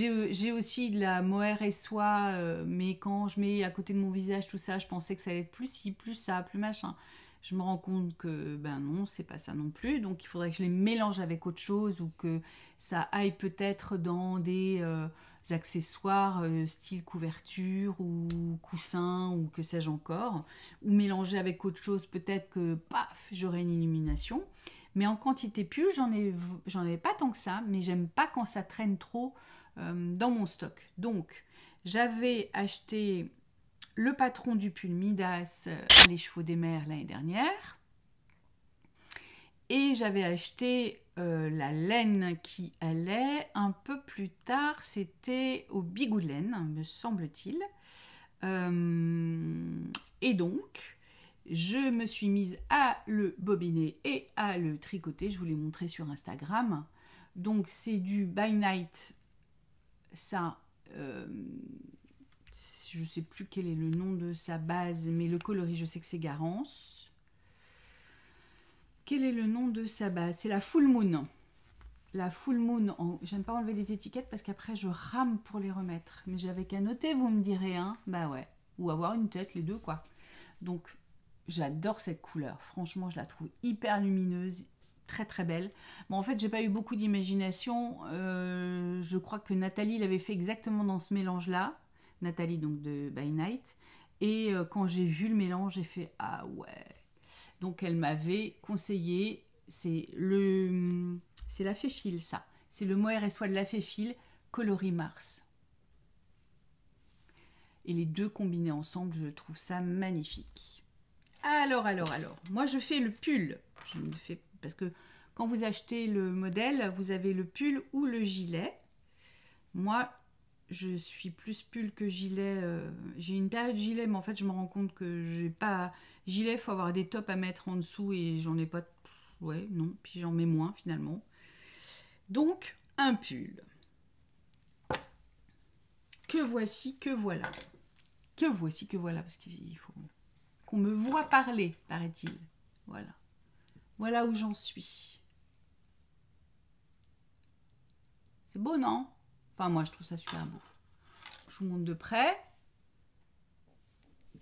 Euh, j'ai aussi de la mohair et soie, euh, mais quand je mets à côté de mon visage tout ça, je pensais que ça allait être plus ci, plus ça, plus machin. Je me rends compte que ben non, c'est pas ça non plus. Donc il faudrait que je les mélange avec autre chose ou que ça aille peut-être dans des euh, accessoires style couverture ou coussin ou que sais-je encore, ou mélanger avec autre chose, peut-être que paf, j'aurai une illumination. Mais en quantité pure, j'en ai, j'en ai pas tant que ça, mais j'aime pas quand ça traîne trop euh, dans mon stock. Donc, j'avais acheté le patron du pull Midas euh, Les Chevaux des Mers l'année dernière. Et j'avais acheté euh, la laine qui allait un peu plus tard, c'était au Bigoud laine, me semble-t-il. et donc, je me suis mise à le bobiner et à le tricoter. Je vous l'ai montré sur Instagram. Donc, c'est du by night ça, euh, je ne sais plus quel est le nom de sa base, mais le coloris, je sais que c'est Garance. Quel est le nom de sa base C'est la Full Moon. La Full Moon, j'aime pas enlever les étiquettes parce qu'après je rame pour les remettre. Mais j'avais qu'à noter, vous me direz, hein Bah ouais. Ou avoir une tête, les deux, quoi. Donc, j'adore cette couleur. Franchement, je la trouve hyper lumineuse, très très belle. Bon, en fait, j'ai pas eu beaucoup d'imagination. Euh, je crois que Nathalie l'avait fait exactement dans ce mélange-là. Nathalie, donc de By Night. Et euh, quand j'ai vu le mélange, j'ai fait Ah ouais Donc, elle m'avait conseillé. C'est le. C'est la Féfil, ça. C'est le mohair et soit de la Féfil, Coloris Mars. Et les deux combinés ensemble, je trouve ça magnifique. Alors, alors, alors, moi je fais le pull. Je ne fais parce que quand vous achetez le modèle, vous avez le pull ou le gilet. Moi, je suis plus pull que gilet. Euh, j'ai une période gilet, mais en fait, je me rends compte que j'ai pas gilet. Faut avoir des tops à mettre en dessous et j'en ai pas. Ouais, non. Puis j'en mets moins finalement. Donc un pull. Que voici, que voilà. Que voici, que voilà, parce qu'il faut qu'on me voit parler, paraît-il. Voilà. Voilà où j'en suis. C'est beau, non Enfin, moi, je trouve ça super beau. Je vous montre de près.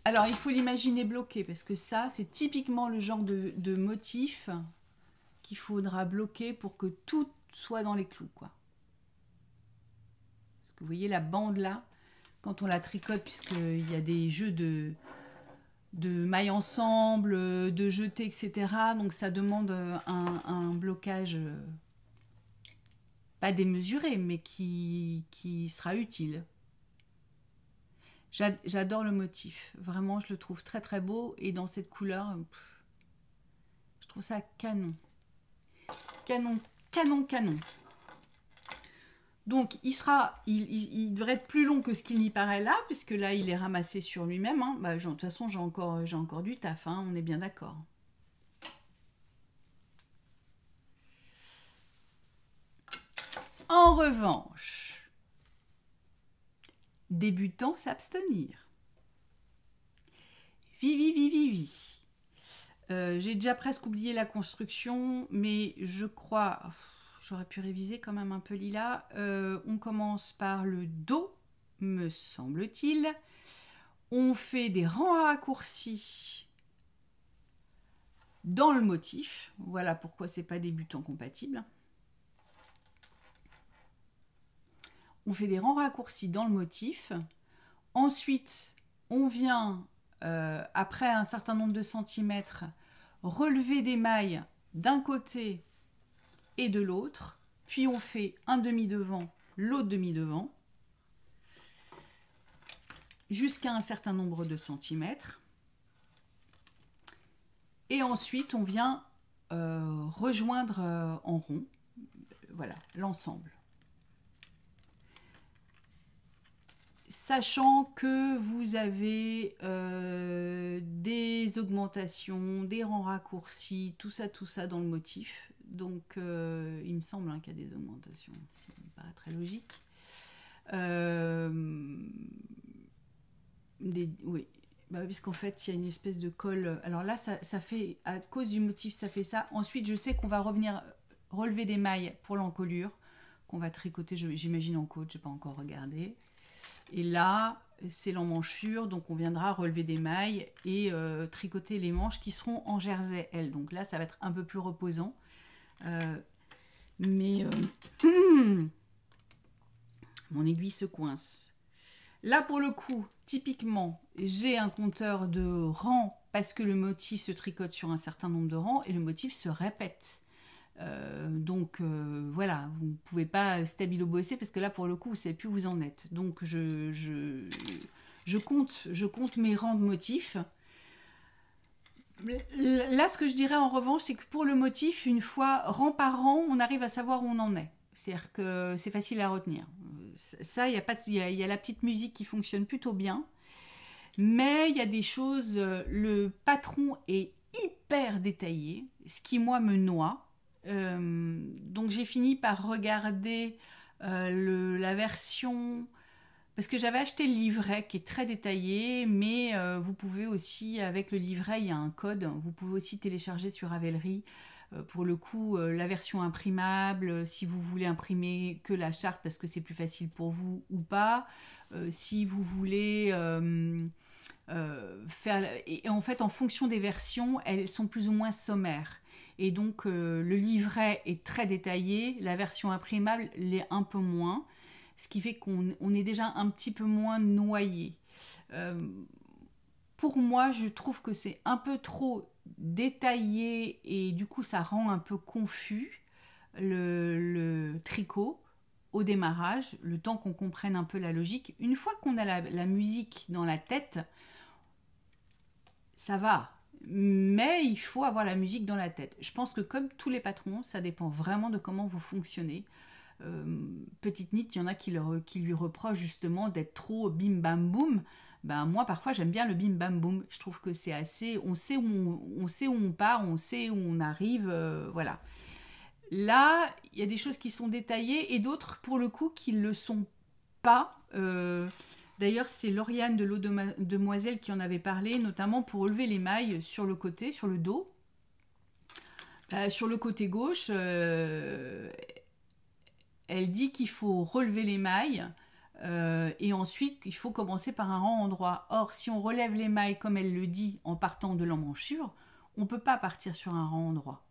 Alors, il faut l'imaginer bloqué, parce que ça, c'est typiquement le genre de, motif qu'il faudra bloquer pour que tout soit dans les clous, quoi. Parce que vous voyez la bande là, quand on la tricote, puisqu'il y a des jeux de, de mailles ensemble, euh, de jeter, etc. Donc ça demande euh, un, blocage euh, pas démesuré, mais qui, sera utile. J'adore le motif. Vraiment, je le trouve très très beau. Et dans cette couleur, je trouve ça canon. Canon, canon, canon. Donc, il, sera, il, devrait être plus long que ce qu'il n'y paraît là, puisque là, il est ramassé sur lui-même. Hein. Bah, de toute façon, j'ai encore, encore du taf, hein, on est bien d'accord. En revanche, débutant s'abstenir. Vivi, vivi, vivi. Euh, j'ai déjà presque oublié la construction, mais je crois j'aurais pu réviser quand même un peu Lila. Euh, on commence par le dos me semble-t-il. On fait des rangs raccourcis dans le motif. Voilà pourquoi c'est pas débutant compatible. On fait des rangs raccourcis dans le motif. Ensuite, on vient, euh, après un certain nombre de centimètres, relever des mailles d'un côté et de l'autre, puis on fait un demi devant, l'autre demi devant, jusqu'à un certain nombre de centimètres. Et ensuite, on vient euh, rejoindre euh, en rond, voilà, l'ensemble. sachant que vous avez euh, des augmentations, des rangs raccourcis, tout ça, tout ça dans le motif. Donc, euh, il me semble hein, qu'il y a des augmentations. Ça me paraît très logique. Euh, oui, bah, parce fait, il y a une espèce de colle. Alors là, ça, fait, à cause du motif, ça fait ça. Ensuite, je sais qu'on va revenir relever des mailles pour l'encolure, qu'on va tricoter, j'imagine, en côte, je n'ai pas encore regardé. Et là, c'est l'emmanchure, donc on viendra relever des mailles et euh, tricoter les manches qui seront en jersey, elles. Donc là, ça va être un peu plus reposant. Euh, mais euh, hmm. mon aiguille se coince. Là, pour le coup, typiquement, j'ai un compteur de rang parce que le motif se tricote sur un certain nombre de rangs et le motif se répète. Euh, donc voilà, vous ne pouvez pas stabilo bosser parce que là pour le coup vous ne savez plus où vous en êtes. Donc je, je, je, compte, je compte mes rangs de motifs Là, ce que je dirais en revanche, c'est que pour le motif, une fois rang par rang, on arrive à savoir où on en est. C'est-à-dire que c'est facile à retenir. Ça, il y, a pas y, a, la petite musique qui fonctionne plutôt bien. Mais il y a des choses, euh, le patron est hyper détaillé, ce qui moi me noie. Euh, donc j'ai fini par regarder euh, la version parce que j'avais acheté le livret qui est très détaillé, mais euh, vous pouvez aussi, avec le livret, il y a un code, vous pouvez aussi télécharger sur Avelry, euh, pour le coup, euh, la version imprimable, si vous voulez imprimer que la charte parce que c'est plus facile pour vous ou pas, si vous voulez... faire et en fait en fonction des versions elles sont plus ou moins sommaires et donc le livret est très détaillé la version imprimable l'est un peu moins ce qui fait qu'on est déjà un petit peu moins noyé. Euh, pour moi, je trouve que c'est un peu trop détaillé et du coup, ça rend un peu confus le, tricot au démarrage, le temps qu'on comprenne un peu la logique. Une fois qu'on a la musique dans la tête, ça va, mais il faut avoir la musique dans la tête. Je pense que comme tous les patrons, ça dépend vraiment de comment vous fonctionnez. Euh, petite Nite, il y en a qui, lui reprochent justement d'être trop bim bam boum. Ben, moi parfois j'aime bien le bim bam boum. Je trouve que c'est assez, on sait où on, sait où on part, on sait où on arrive, euh, voilà. Là, il y a des choses qui sont détaillées et d'autres pour le coup qui ne le sont pas. Euh, d'ailleurs, c'est Lauriane de l'eau demoiselle qui en avait parlé, notamment pour relever les mailles sur le côté, sur le dos. sur le côté gauche, elle dit qu'il faut relever les mailles euh, et ensuite il faut commencer par un rang endroit. Or, si on relève les mailles comme elle le dit en partant de l'emmanchure, on ne peut pas partir sur un rang endroit.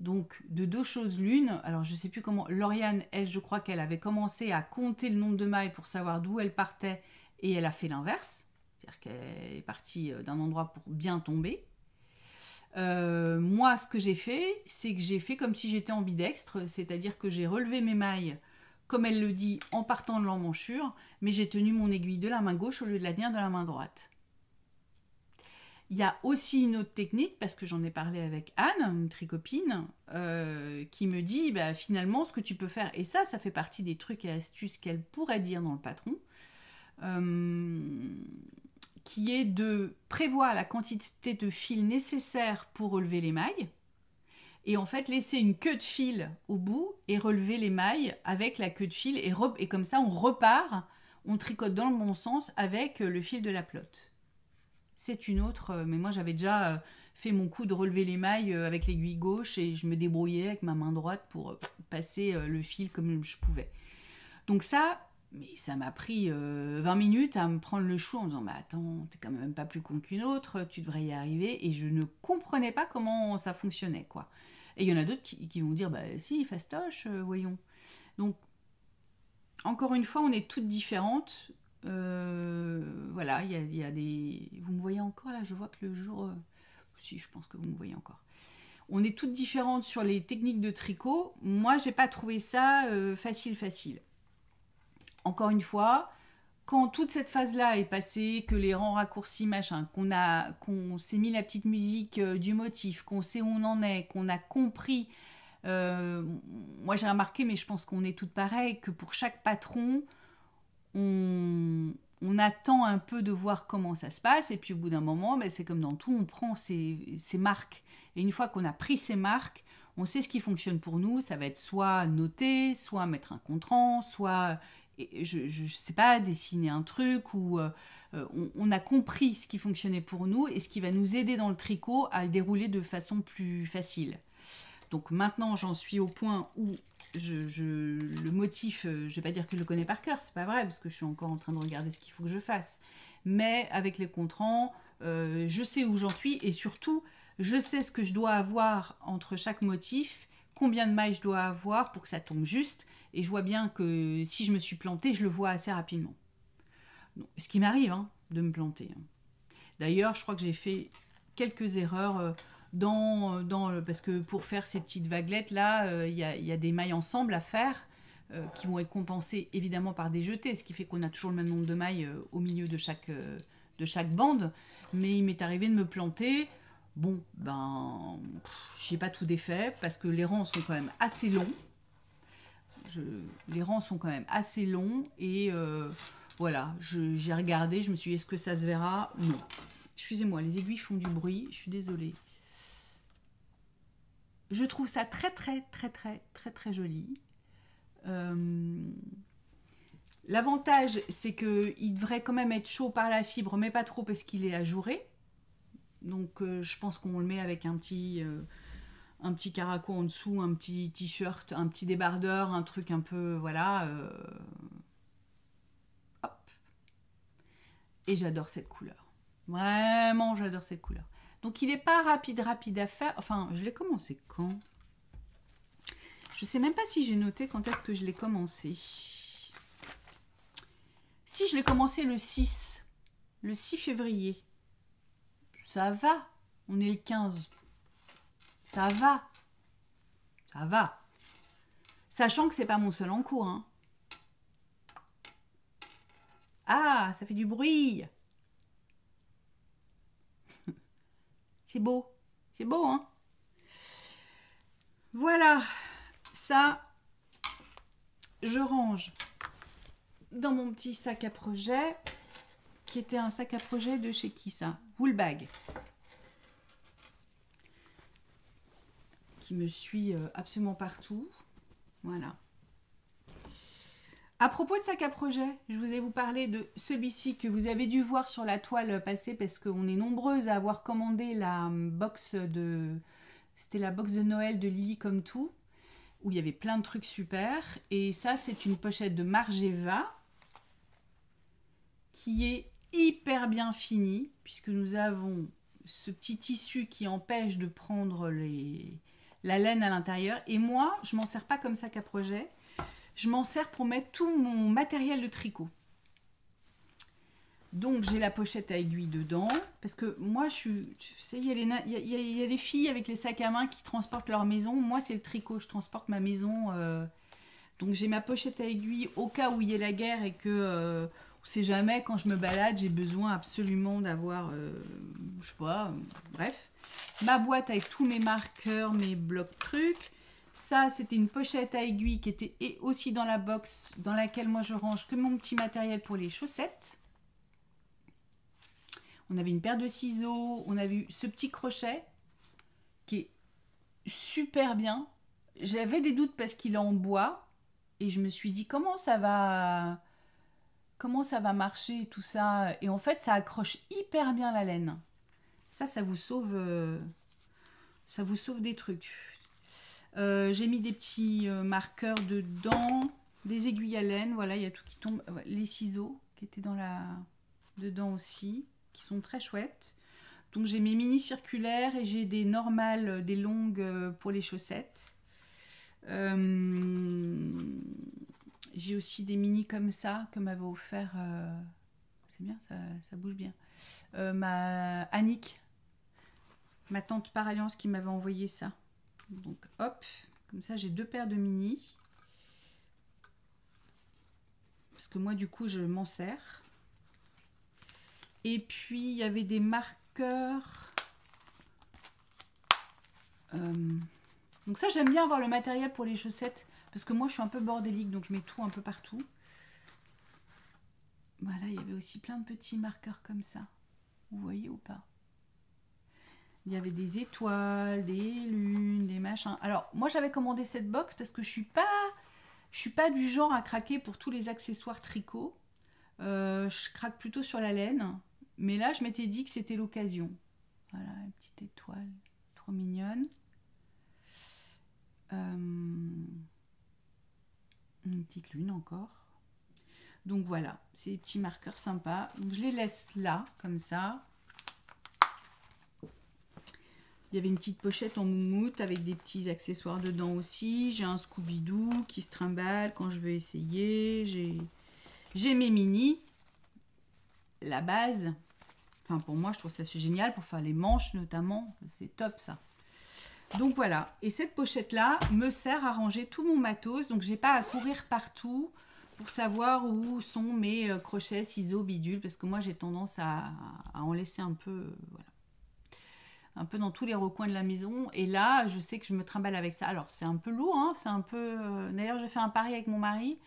Donc, de deux choses l'une, alors je ne sais plus comment, Lauriane, elle, je crois qu'elle avait commencé à compter le nombre de mailles pour savoir d'où elle partait et elle a fait l'inverse, c'est-à-dire qu'elle est partie euh, d'un endroit pour bien tomber. Euh, moi, ce que j'ai fait, c'est que j'ai fait comme si j'étais ambidextre, c'est-à-dire que j'ai relevé mes mailles, comme elle le dit, en partant de l'emmanchure, mais j'ai tenu mon aiguille de la main gauche au lieu de la tenir de la main droite. Il y a aussi une autre technique, parce que j'en ai parlé avec Anne, une tricopine, euh, qui me dit bah, finalement ce que tu peux faire, et ça, ça fait partie des trucs et astuces qu'elle pourrait dire dans le patron. Euh, qui est de prévoir la quantité de fil nécessaire pour relever les mailles et en fait laisser une queue de fil au bout et relever les mailles avec la queue de fil et, comme ça on repart, on tricote dans le bon sens avec euh, le fil de la pelote. C'est une autre, euh, mais moi j'avais déjà euh, fait mon coup de relever les mailles avec l'aiguille gauche et je me débrouillais avec ma main droite pour passer le fil comme je pouvais. Donc ça, mais ça m'a pris 20 euh, minutes à me prendre le chou en me disant Bah attends, t'es quand même pas plus con qu'une autre, tu devrais y arriver. Et je ne comprenais pas comment ça fonctionnait, quoi. Et il y en a d'autres qui, vont dire Bah si, fastoche, euh, voyons. Donc, encore une fois, on est toutes différentes. Euh, voilà, il y, a des. Vous me voyez encore là Je vois que le jour. Si, je pense que vous me voyez encore. On est toutes différentes sur les techniques de tricot. Moi, j'ai pas trouvé ça facile, facile encore une fois, quand toute cette phase-là est passée, que les rangs raccourcis, machin, qu'on a, qu'on s'est mis la petite musique euh, du motif, qu'on sait où on en est, qu'on a compris. Euh, moi, j'ai remarqué, mais je pense qu'on est toutes pareilles, que pour chaque patron, on, attend un peu de voir comment ça se passe, et puis au bout d'un moment, ben, c'est comme dans tout, on prend ses, ses marques. Et une fois qu'on a pris ses marques, on sait ce qui fonctionne pour nous, ça va être soit noter, soit mettre un contrant, soit je ne sais pas, dessiner un truc ou euh, euh, on, a compris ce qui fonctionnait pour nous et ce qui va nous aider dans le tricot à le dérouler de façon plus facile. Donc maintenant, j'en suis au point où je, le motif, euh, je ne vais pas dire que je le connais par cœur, c'est pas vrai, parce que je suis encore en train de regarder ce qu'il faut que je fasse. Mais avec les contrants, je sais où j'en suis et surtout, je sais ce que je dois avoir entre chaque motif combien de mailles je dois avoir pour que ça tombe juste. Et je vois bien que si je me suis plantée, je le vois assez rapidement. ce qui m'arrive hein, de me planter. Hein. D'ailleurs, je crois que j'ai fait quelques erreurs euh, dans, euh, dans parce que pour faire ces petites vaguelettes là, euh, il y, a des mailles ensemble à faire qui vont être compensées évidemment par des jetés ce qui fait qu'on a toujours le même nombre de mailles au milieu de chaque, de chaque bande. Mais il m'est arrivé de me planter Bon, ben, j'ai pas tout défait parce que les rangs sont quand même assez longs. les rangs sont quand même assez longs et euh, voilà, j'ai regardé, je me suis dit est-ce que ça se verra Non. Excusez-moi, les aiguilles font du bruit, je suis désolée. Je trouve ça très très très très très très joli. Euh, l'avantage, c'est qu'il devrait quand même être chaud par la fibre, mais pas trop parce qu'il est ajouré. Donc euh, je pense qu'on le met avec euh, un petit, caraco en dessous, un petit t-shirt, un petit débardeur, un truc un peu. Voilà. Euh, hop. Et j'adore cette couleur. Vraiment, j'adore cette couleur. Donc il n'est pas rapide, rapide à faire. Enfin, je l'ai commencé quand Je sais même pas si j'ai noté quand est-ce que je l'ai commencé. Si je l'ai commencé le 6, le 6 février. Ça va, on est le 15. Ça va. Ça va. Sachant que c'est pas mon seul en cours. Hein. Ah, ça fait du bruit. <laughs> c'est beau. C'est beau, hein Voilà. Ça, je range dans mon petit sac à projet, qui était un sac à projet de chez qui ça wool bag qui me suit euh, absolument partout. Voilà. À propos de sac à projet, je vous ai vous parlé de celui-ci que vous avez dû voir sur la toile passée parce qu'on est nombreuses à avoir commandé la hum, box de... C'était la box de Noël de Lily comme tout, où il y avait plein de trucs super. Et ça, c'est une pochette de Margeva qui est hyper bien fini, puisque nous avons ce petit tissu qui empêche de prendre la laine à l'intérieur. Et moi, je m'en sers pas comme sac à projet. Je m'en sers pour mettre tout mon matériel de tricot. Donc j'ai la pochette à aiguille dedans, parce que moi je suis, tu sais, il y, y, a, les filles avec les sacs à main qui transportent leur maison. Moi c'est le tricot, je transporte ma maison. Euh. donc j'ai ma pochette à aiguille au cas où il y ait la guerre et que euh, sait jamais, quand je me balade, j'ai besoin absolument d'avoir, euh, je sais pas, bref. Ma boîte avec tous mes marqueurs, mes blocs trucs. Ça, c'était une pochette à aiguille qui était aussi dans la box dans laquelle moi je range que mon petit matériel pour les chaussettes. On avait une paire de ciseaux, on avait eu ce petit crochet qui est super bien. J'avais des doutes parce qu'il est en bois et je me suis dit comment ça va comment ça va marcher, tout ça. Et en fait, ça accroche hyper bien la laine. Ça, ça vous sauve, euh, ça vous sauve des trucs. Euh, j'ai mis des petits euh, marqueurs dedans, des aiguilles à laine, voilà, il y a tout qui tombe. Les ciseaux qui étaient dans la... dedans aussi, qui sont très chouettes. Donc j'ai mes mini circulaires et j'ai des normales, des longues pour les chaussettes. J'ai aussi des mini comme ça que m'avait offert. Euh, c'est bien, ça, bouge bien. Euh, ma Annick, ma tante par alliance qui m'avait envoyé ça. Donc hop, comme ça j'ai deux paires de mini. Parce que moi du coup je m'en sers. Et puis il y avait des marqueurs. Euh, donc ça j'aime bien avoir le matériel pour les chaussettes parce que moi, je suis un peu bordélique, donc je mets tout un peu partout. Voilà, il y avait aussi plein de petits marqueurs comme ça. Vous voyez ou pas Il y avait des étoiles, des lunes, des machins. Alors, moi, j'avais commandé cette box parce que je suis pas... Je suis pas du genre à craquer pour tous les accessoires tricot. Euh, je craque plutôt sur la laine. Mais là, je m'étais dit que c'était l'occasion. Voilà, une petite étoile. Trop mignonne. Euh une petite lune encore. Donc voilà, ces petits marqueurs sympas. je les laisse là, comme ça. Il y avait une petite pochette en moumoute avec des petits accessoires dedans aussi. J'ai un Scooby-Doo qui se trimballe quand je veux essayer. J'ai mes mini. La base. Enfin, pour moi, je trouve ça génial pour faire les manches notamment. C'est top ça. Donc voilà, et cette pochette-là me sert à ranger tout mon matos, donc j'ai pas à courir partout pour savoir où sont mes euh, crochets, ciseaux, bidules, parce que moi j'ai tendance à, en laisser un peu, euh, voilà, un peu dans tous les recoins de la maison. Et là, je sais que je me trimballe avec ça. Alors c'est un peu lourd, hein. c'est un peu... Euh, d'ailleurs j'ai fait un pari avec mon mari,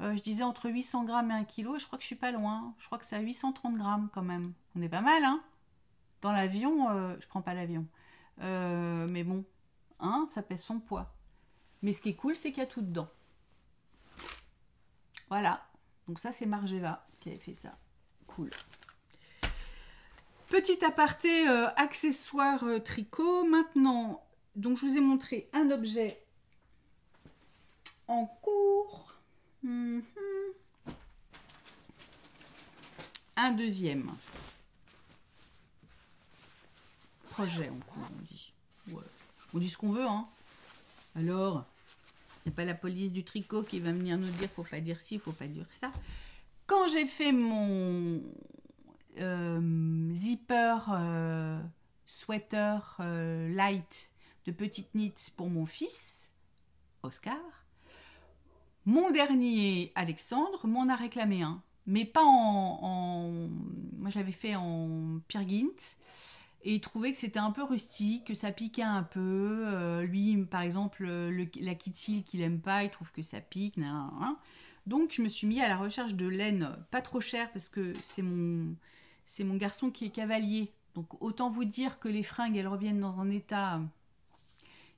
je disais entre 800 grammes et 1 kg, je crois que je suis pas loin, je crois que c'est à 830 grammes quand même. On est pas mal, hein Dans l'avion, je prends pas l'avion. mais bon, Hein, ça pèse son poids. Mais ce qui est cool, c'est qu'il y a tout dedans. Voilà. Donc ça, c'est Margeva qui avait fait ça. Cool. Petit aparté accessoires euh, accessoire euh, tricot. Maintenant, donc je vous ai montré un objet en cours. Mhm. Un deuxième projet en cours, on dit. On dit ce qu'on veut, hein. Alors, a pas la police du tricot qui va venir nous dire faut pas dire ci, faut pas dire ça. Quand j'ai fait mon euh, zipper euh, sweater euh, light de petite knit pour mon fils, Oscar, mon dernier Alexandre m'en a réclamé un. Mais pas en. moi, je l'avais fait en Pierre et il trouvait que c'était un peu rustique, que ça piquait un peu. Euh, lui, par exemple, euh, le, la kitsil qu'il aime pas, il trouve que ça pique. Donc, je me suis mis à la recherche de laine pas trop chère parce que c'est mon, c'est mon garçon qui est cavalier. Donc, autant vous dire que les fringues, elles reviennent dans un état.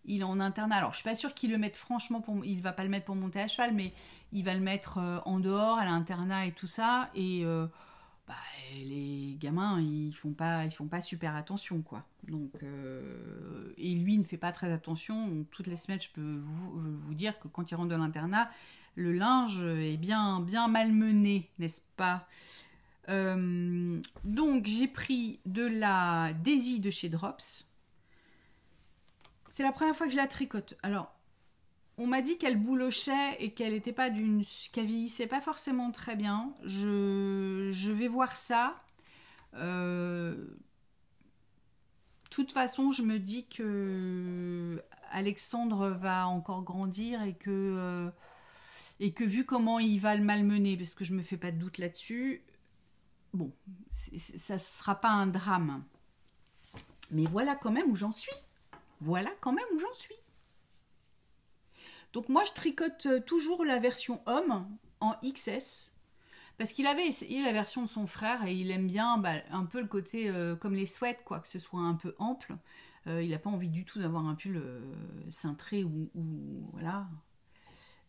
Il est en internat. Alors, je suis pas sûre qu'il le mette franchement pour. Il va pas le mettre pour monter à cheval, mais il va le mettre euh, en dehors, à l'internat et tout ça. Et. Bah, les gamins, ils font pas, ils font pas super attention, quoi. Donc, euh, et lui ne fait pas très attention. toutes les semaines, je peux vous, dire que quand il rentre de l'internat, le linge est bien, bien malmené, n'est-ce pas euh, Donc, j'ai pris de la Daisy de chez Drops. C'est la première fois que je la tricote. Alors, on m'a dit qu'elle boulochait et qu'elle était pas d'une, qu'elle vieillissait pas forcément très bien. Je, je vais voir ça. De euh, toute façon, je me dis que Alexandre va encore grandir et que euh, et que vu comment il va le malmener, parce que je me fais pas de doute là-dessus. Bon, ça sera pas un drame. Mais voilà quand même où j'en suis. Voilà quand même où j'en suis. Donc moi, je tricote euh, toujours la version homme en XS. Parce qu'il avait essayé la version de son frère et il aime bien bah, un peu le côté euh, comme les sweats, quoi, que ce soit un peu ample. Euh, il n'a pas envie du tout d'avoir un pull cintré ou, voilà.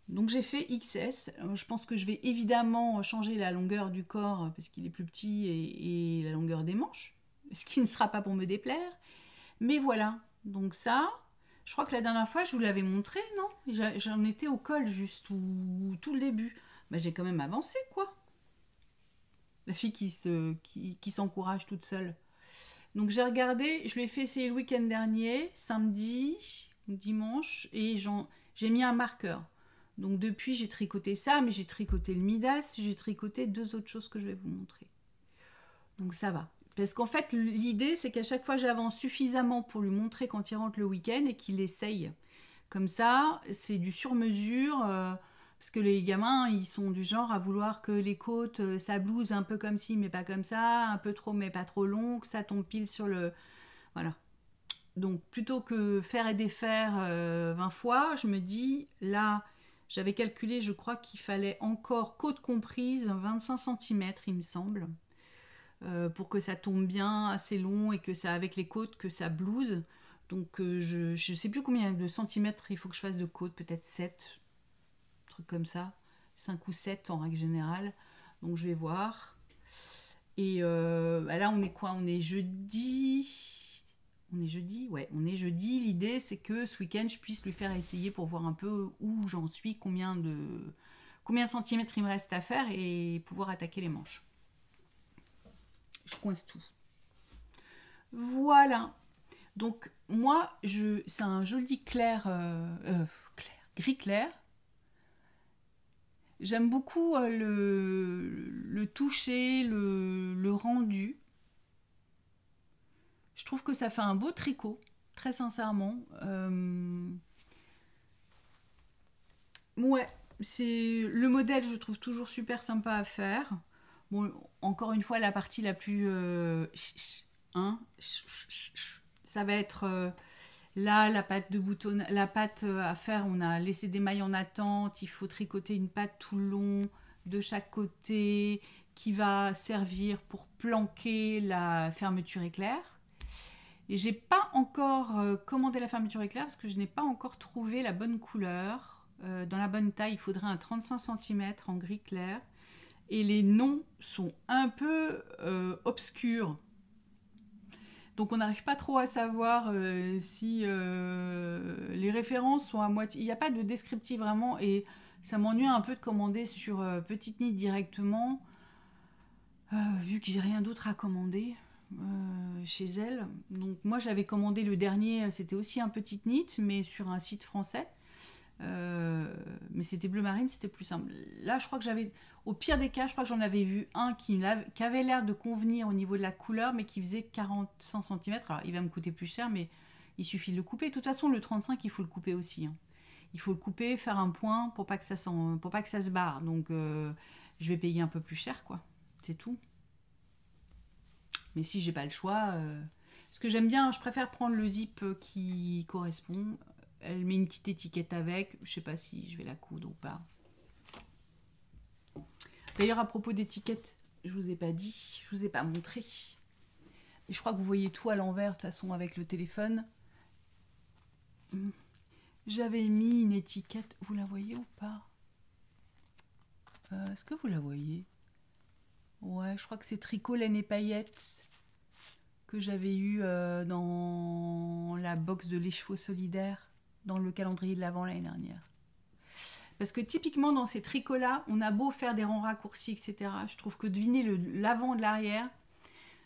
Donc j'ai fait XS. Je pense que je vais évidemment changer la longueur du corps parce qu'il est plus petit et la longueur des manches, ce qui ne sera pas pour me déplaire. Mais voilà, donc ça. Je crois que la dernière fois, je vous l'avais montré, non J'en étais au col juste ou tout le début. mais j'ai quand même avancé, quoi. La fille qui s'encourage qui, toute seule. Donc j'ai regardé, je l'ai fait essayer le week-end dernier, samedi dimanche, et j'ai mis un marqueur. Donc depuis, j'ai tricoté ça, mais j'ai tricoté le Midas, j'ai tricoté deux autres choses que je vais vous montrer. Donc ça va. Parce qu'en fait, l'idée, c'est qu'à chaque fois, j'avance suffisamment pour lui montrer quand il rentre le week-end et qu'il essaye. Comme ça, c'est du sur-mesure. Euh, parce que les gamins, ils sont du genre à vouloir que les côtes, ça euh, blouse un peu comme ci, mais pas comme ça, un peu trop, mais pas trop long, que ça tombe pile sur le. Voilà. Donc, plutôt que faire et défaire 20 euh, fois, je me dis, là, j'avais calculé, je crois qu'il fallait encore côte comprise 25 cm, il me semble. Euh, pour que ça tombe bien, assez long et que ça, avec les côtes, que ça blouse. Donc euh, je ne sais plus combien de centimètres il faut que je fasse de côtes, peut-être 7, trucs comme ça, 5 ou 7 en règle générale. Donc je vais voir. Et euh, bah là on est quoi On est jeudi. On est jeudi Ouais, on est jeudi. L'idée c'est que ce week-end je puisse lui faire essayer pour voir un peu où j'en suis, combien de, combien de centimètres il me reste à faire et pouvoir attaquer les manches je coince tout. Voilà. Donc moi, je, c'est un joli clair, euh, euh, gris clair. J'aime beaucoup euh, le, toucher, le, le, rendu. Je trouve que ça fait un beau tricot, très sincèrement. Ouais, c'est le modèle, je trouve toujours super sympa à faire encore une fois, la partie la plus. Euh, hein, ça va être euh, là, la pâte de bouton, la pâte euh, à faire. On a laissé des mailles en attente. Il faut tricoter une pâte tout long de chaque côté qui va servir pour planquer la fermeture éclair. Et j'ai pas encore commandé la fermeture éclair parce que je n'ai pas encore trouvé la bonne couleur. dans la bonne taille, il faudrait un 35 cm en gris clair et les noms sont un peu euh, obscurs. Donc on n'arrive pas trop à savoir euh, si euh, les références sont à moitié. Il n'y a pas de descriptif vraiment et ça m'ennuie un peu de commander sur Petite Nid directement, vu que j'ai rien d'autre à commander chez elle. Donc moi j'avais commandé le dernier, c'était aussi un Petite Nite, mais sur un site français. Euh, mais c'était bleu marine, c'était plus simple. Là, je crois que j'avais, au pire des cas, je crois que j'en avais vu un qui, avait l'air de convenir au niveau de la couleur, mais qui faisait 45 cm. Alors, il va me coûter plus cher, mais il suffit de le couper. De toute façon, le 35, il faut le couper aussi. Hein. Il faut le couper, faire un point pour pas que ça, pour pas que ça se barre. Donc, euh, je vais payer un peu plus cher, quoi. C'est tout. Mais si j'ai pas le choix, euh, ce que j'aime bien, je préfère prendre le zip qui correspond elle met une petite étiquette avec. Je sais pas si je vais la coudre ou pas. D'ailleurs, à propos d'étiquette, je vous ai pas dit, je vous ai pas montré. Mais je crois que vous voyez tout à l'envers, de toute façon, avec le téléphone. Hmm. J'avais mis une étiquette. Vous la voyez ou pas euh, Est-ce que vous la voyez Ouais, je crois que c'est tricot, laine et paillettes que j'avais eu euh, dans la box de l'écheveau solidaire dans le calendrier de l'avant l'année dernière. Parce que typiquement dans ces tricots-là, on a beau faire des rangs raccourcis, etc. Je trouve que deviner l'avant de l'arrière,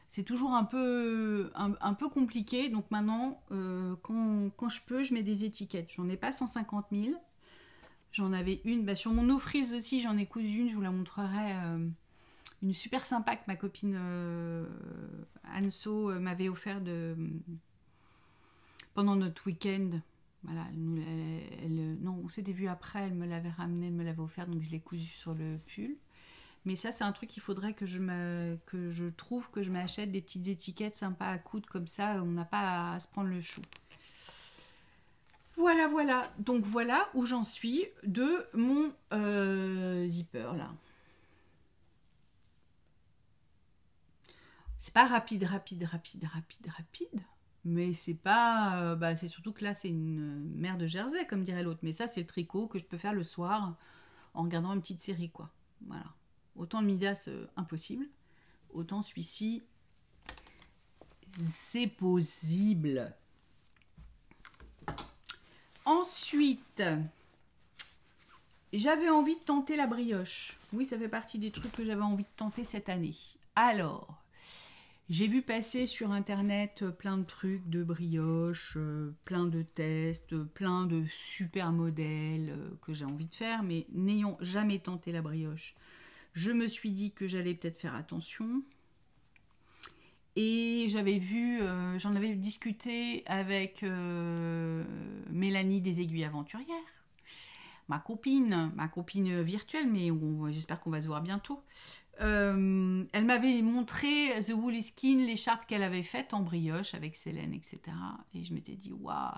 c'est toujours un peu, un, peu compliqué. Donc maintenant, euh, quand, je peux, je mets des étiquettes. J'en ai pas 150 000. J'en avais une. Bah, sur mon no frills aussi, j'en ai cousu une. Je vous la montrerai. Euh, une super sympa que ma copine euh, Anso m'avait offert pendant notre week-end voilà, elle, non, on s'était vu après, elle me l'avait ramené, elle me l'avait offert, donc je l'ai cousu sur le pull. Mais ça, c'est un truc qu'il faudrait que je, me, que je trouve, que je m'achète des petites étiquettes sympas à coudre comme ça, on n'a pas à, se prendre le chou. Voilà, voilà. Donc voilà où j'en suis de mon euh, zipper, là. C'est pas rapide, rapide, rapide, rapide, rapide. Mais c'est pas. Euh, bah, c'est surtout que là, c'est une mère de Jersey, comme dirait l'autre. Mais ça, c'est le tricot que je peux faire le soir en regardant une petite série, quoi. Voilà. Autant Midas, euh, impossible. Autant celui-ci, c'est possible. Ensuite, j'avais envie de tenter la brioche. Oui, ça fait partie des trucs que j'avais envie de tenter cette année. Alors, j'ai vu passer sur internet euh, plein de trucs de brioche, euh, plein de tests, euh, plein de super modèles que j'ai envie de faire, mais n'ayant jamais tenté la brioche, je me suis dit que j'allais peut-être faire attention. Et j'avais vu, j'en avais discuté avec Mélanie des Aiguilles Aventurières, ma copine, ma copine virtuelle, mais j'espère qu'on va se voir bientôt. Euh, elle m'avait montré The Woolly Skin, l'écharpe qu'elle avait faite en brioche avec Célène, etc. Et je m'étais dit, waouh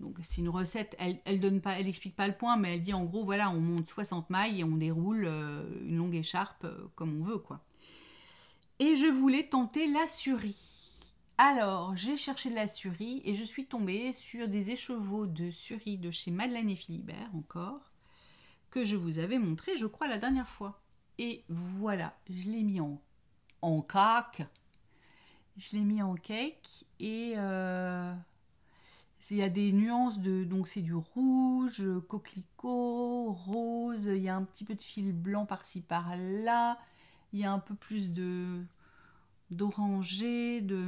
Donc c'est une recette, elle, elle donne pas, elle explique pas le point, mais elle dit en gros, voilà, on monte 60 mailles et on déroule euh, une longue écharpe euh, comme on veut, quoi. Et je voulais tenter la surie. Alors, j'ai cherché de la surie et je suis tombée sur des écheveaux de surie de chez Madeleine et Philibert, encore, que je vous avais montré, je crois, la dernière fois. Et voilà, je l'ai mis en, en Je l'ai mis en cake. Et euh, il y a des nuances de... Donc c'est du rouge, coquelicot, rose. Il y a un petit peu de fil blanc par-ci par-là. Il y a un peu plus de d'oranger, de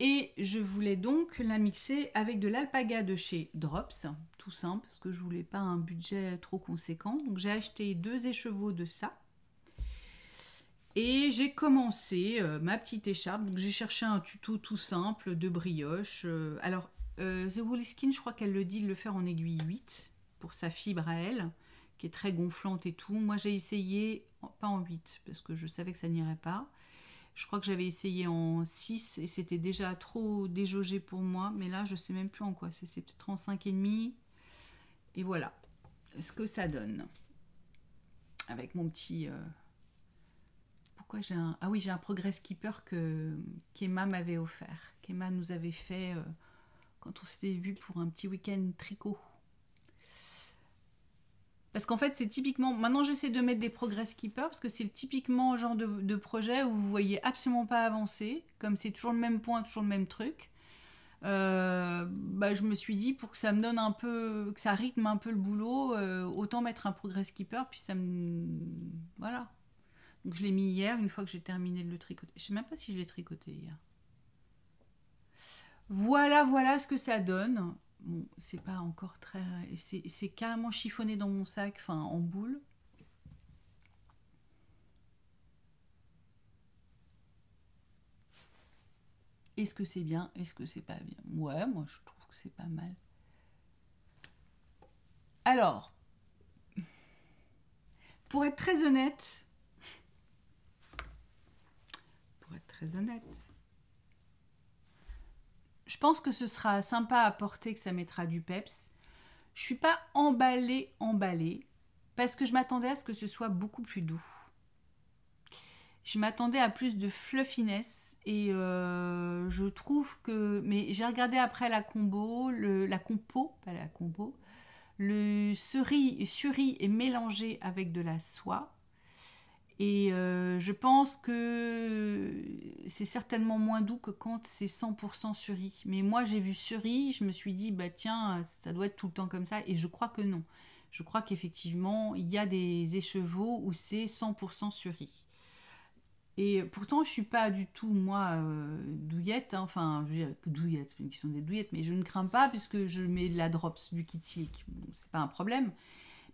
et je voulais donc la mixer avec de l'alpaga de chez Drops, tout simple, parce que je voulais pas un budget trop conséquent. Donc j'ai acheté deux écheveaux de ça. Et j'ai commencé euh, ma petite écharpe. Donc j'ai cherché un tuto tout simple de brioche. Euh, alors, euh, The Woolly Skin, je crois qu'elle le dit de le faire en aiguille 8 pour sa fibre à elle, qui est très gonflante et tout. Moi j'ai essayé, pas en 8, parce que je savais que ça n'irait pas. Je crois que j'avais essayé en 6 et c'était déjà trop déjaugé pour moi. Mais là, je sais même plus en quoi. C'est peut-être en 5,5. Et voilà ce que ça donne. Avec mon petit... Euh, pourquoi j'ai un... Ah oui, j'ai un Progress Keeper que qu'Emma m'avait offert. Qu'Emma nous avait fait euh, quand on s'était vu pour un petit week-end tricot. Parce qu'en fait, c'est typiquement. Maintenant, j'essaie de mettre des progress keepers parce que c'est typiquement le genre de, projet où vous voyez absolument pas avancer, comme c'est toujours le même point, toujours le même truc. Euh, bah, je me suis dit pour que ça me donne un peu, que ça rythme un peu le boulot, euh, autant mettre un progress keeper, puis ça me. Voilà. Donc je l'ai mis hier, une fois que j'ai terminé de le tricoter. Je sais même pas si je l'ai tricoté hier. Voilà, voilà ce que ça donne bon, c'est pas encore très. C'est carrément chiffonné dans mon sac, enfin en boule. Est-ce que c'est bien Est-ce que c'est pas bien Ouais, moi je trouve que c'est pas mal. Alors, pour être très honnête, pour être très honnête, je pense que ce sera sympa à porter, que ça mettra du peps. Je suis pas emballée, emballée, parce que je m'attendais à ce que ce soit beaucoup plus doux. Je m'attendais à plus de fluffiness et euh, je trouve que. Mais j'ai regardé après la combo, la compo, pas la combo. Le ceris, ceris est mélangé avec de la soie. Et euh, je pense que c'est certainement moins doux que quand c'est 100% suri. Mais moi, j'ai vu suri, je me suis dit, bah tiens, ça doit être tout le temps comme ça. Et je crois que non. Je crois qu'effectivement, il y a des écheveaux où c'est 100% suri. Et pourtant, je ne suis pas du tout, moi, euh, douillette, hein. enfin, je veux dire, douillette, c'est une question des douillettes, mais je ne crains pas puisque je mets de la drops, du kit silk. c'est pas un problème.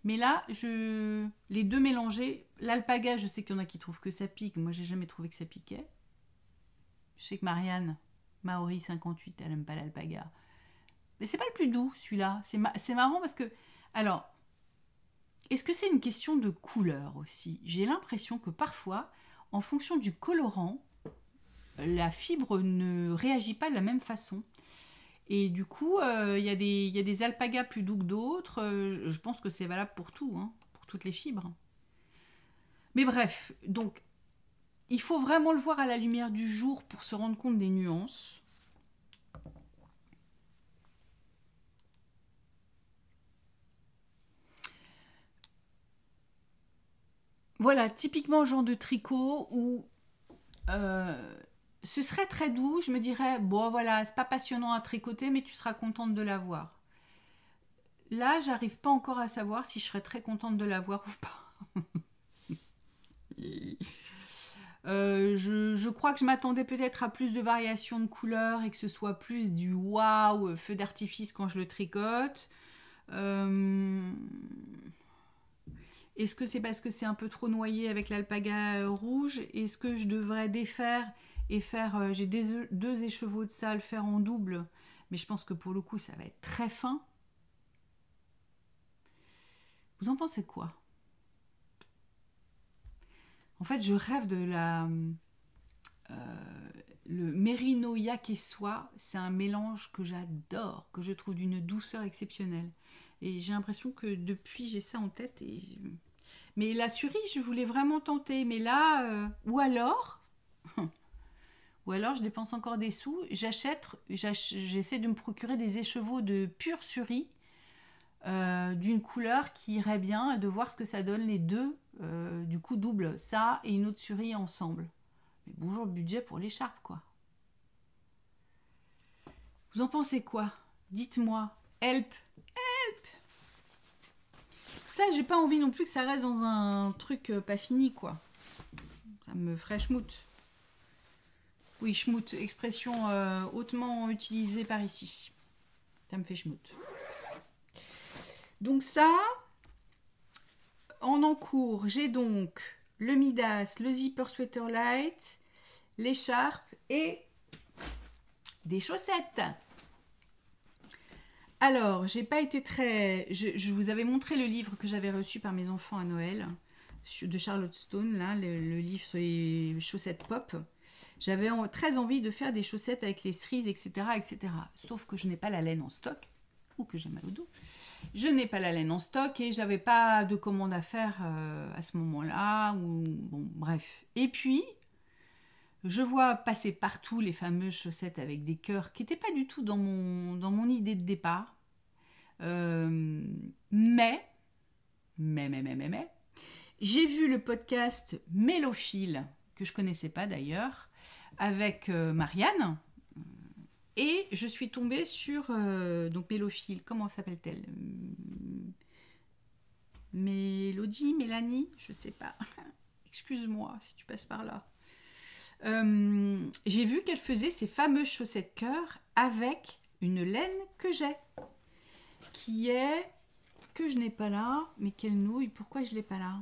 Mais là, je les deux mélangés, l'alpaga, je sais qu'il y en a qui trouvent que ça pique. Moi, j'ai jamais trouvé que ça piquait. Je sais que Marianne, Maori 58, elle aime pas l'alpaga. Mais c'est pas le plus doux, celui-là. C'est marrant parce que. Alors, est-ce que c'est une question de couleur aussi J'ai l'impression que parfois, en fonction du colorant, la fibre ne réagit pas de la même façon. Et du coup, euh, il y, a des alpagas plus doux que d'autres. Euh, je pense que c'est valable pour tout, hein, pour toutes les fibres. Mais bref, donc, il faut vraiment le voir à la lumière du jour pour se rendre compte des nuances. Voilà, typiquement genre de tricot où euh, ce serait très doux, je me dirais, bon voilà, c'est pas passionnant à tricoter, mais tu seras contente de l'avoir. Là, j'arrive pas encore à savoir si je serais très contente de l'avoir ou pas. <laughs> Euh, je, crois que je m'attendais peut-être à plus de variations de couleurs et que ce soit plus du waouh feu d'artifice quand je le tricote. Euh, est-ce que c'est parce que c'est un peu trop noyé avec l'alpaga rouge Est-ce que je devrais défaire et faire, euh, j'ai e-, deux écheveaux de ça le faire en double, mais je pense que pour le coup ça va être très fin. Vous en pensez quoi En fait, je rêve de la... Euh, le et soie c'est un mélange que j'adore, que je trouve d'une douceur exceptionnelle. Et j'ai l'impression que depuis, j'ai ça en tête. Mais la cerise, je voulais vraiment tenter. Mais là, euh, ou alors, <laughs> Ou alors je dépense encore des sous, j'achète, j'essaie de me procurer des écheveaux de pure surie euh, d'une couleur qui irait bien, de voir ce que ça donne les deux, euh, du coup double, ça et une autre surie ensemble. Mais bonjour budget pour l'écharpe quoi. Vous en pensez quoi Dites-moi. Help Help Parce que ça, j'ai pas envie non plus que ça reste dans un truc euh, pas fini, quoi. Ça me fraîche moute. Oui, schmout, expression euh, hautement utilisée par ici. Ça me fait schmout. Donc ça, en encours, j'ai donc le Midas, le Zipper Sweater Light, l'écharpe et des chaussettes. Alors, j'ai pas été très... Je, vous avais montré le livre que j'avais reçu par mes enfants à Noël, de Charlotte Stone, là, le livre sur les chaussettes pop. J'avais très envie de faire des chaussettes avec les cerises, etc., etc. Sauf que je n'ai pas la laine en stock, ou que j'ai mal au dos. Je n'ai pas la laine en stock et j'avais pas de commande à faire euh, à ce moment-là, ou bon, bref. Et puis, je vois passer partout les fameuses chaussettes avec des cœurs qui n'étaient pas du tout dans mon, dans mon idée de départ. Euh, mais, mais, mais, mais, mais, mais, j'ai vu le podcast Mélophile, que je connaissais pas d'ailleurs, avec euh, Marianne. Et je suis tombée sur euh, donc Mélophile, comment s'appelle-t-elle Mélodie, Mélanie, je sais pas. <laughs> Excuse-moi si tu passes par là. Euh, j'ai vu qu'elle faisait ses fameuses chaussettes cœur avec une laine que j'ai, qui est que je n'ai pas là, mais quelle nouille Pourquoi je l'ai pas là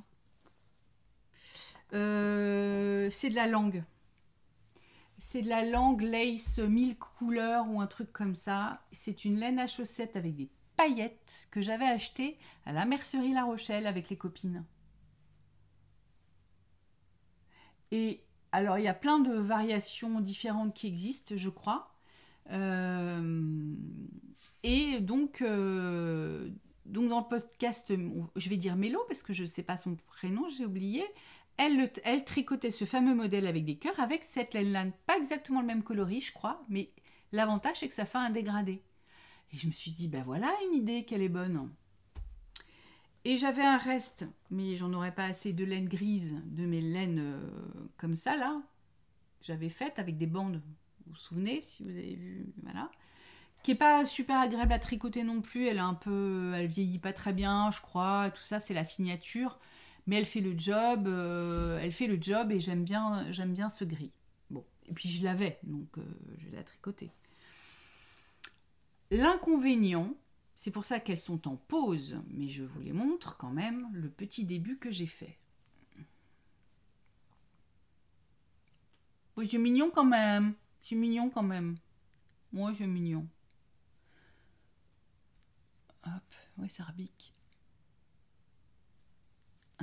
C'est de la langue. C'est de la langue lace mille couleurs ou un truc comme ça. C'est une laine à chaussettes avec des paillettes que j'avais achetée à la mercerie La Rochelle avec les copines. Et alors, il y a plein de variations différentes qui existent, je crois. Euh, et donc, euh, donc, dans le podcast, je vais dire Mélo, parce que je ne sais pas son prénom, j'ai oublié elle, tricotait ce fameux modèle avec des cœurs avec cette laine-là, pas exactement le même coloris, je crois, mais l'avantage c'est que ça fait un dégradé. Et je me suis dit, ben voilà une idée, qu'elle est bonne. Et j'avais un reste, mais j'en aurais pas assez de laine grise, de mes laines euh, comme ça là, j'avais faites avec des bandes, vous vous souvenez si vous avez vu, voilà, qui n'est pas super agréable à tricoter non plus, elle est un peu, elle vieillit pas très bien, je crois, tout ça c'est la signature mais elle fait le job, euh, elle fait le job et j'aime bien, j'aime bien ce gris. Bon, et puis je l'avais, donc euh, je l'ai tricoté. L'inconvénient, c'est pour ça qu'elles sont en pause, mais je vous les montre quand même, le petit début que j'ai fait. Oui, oh, c'est mignon quand même. C'est mignon quand même. Moi, c'est mignon. Hop, ouais, ça rebique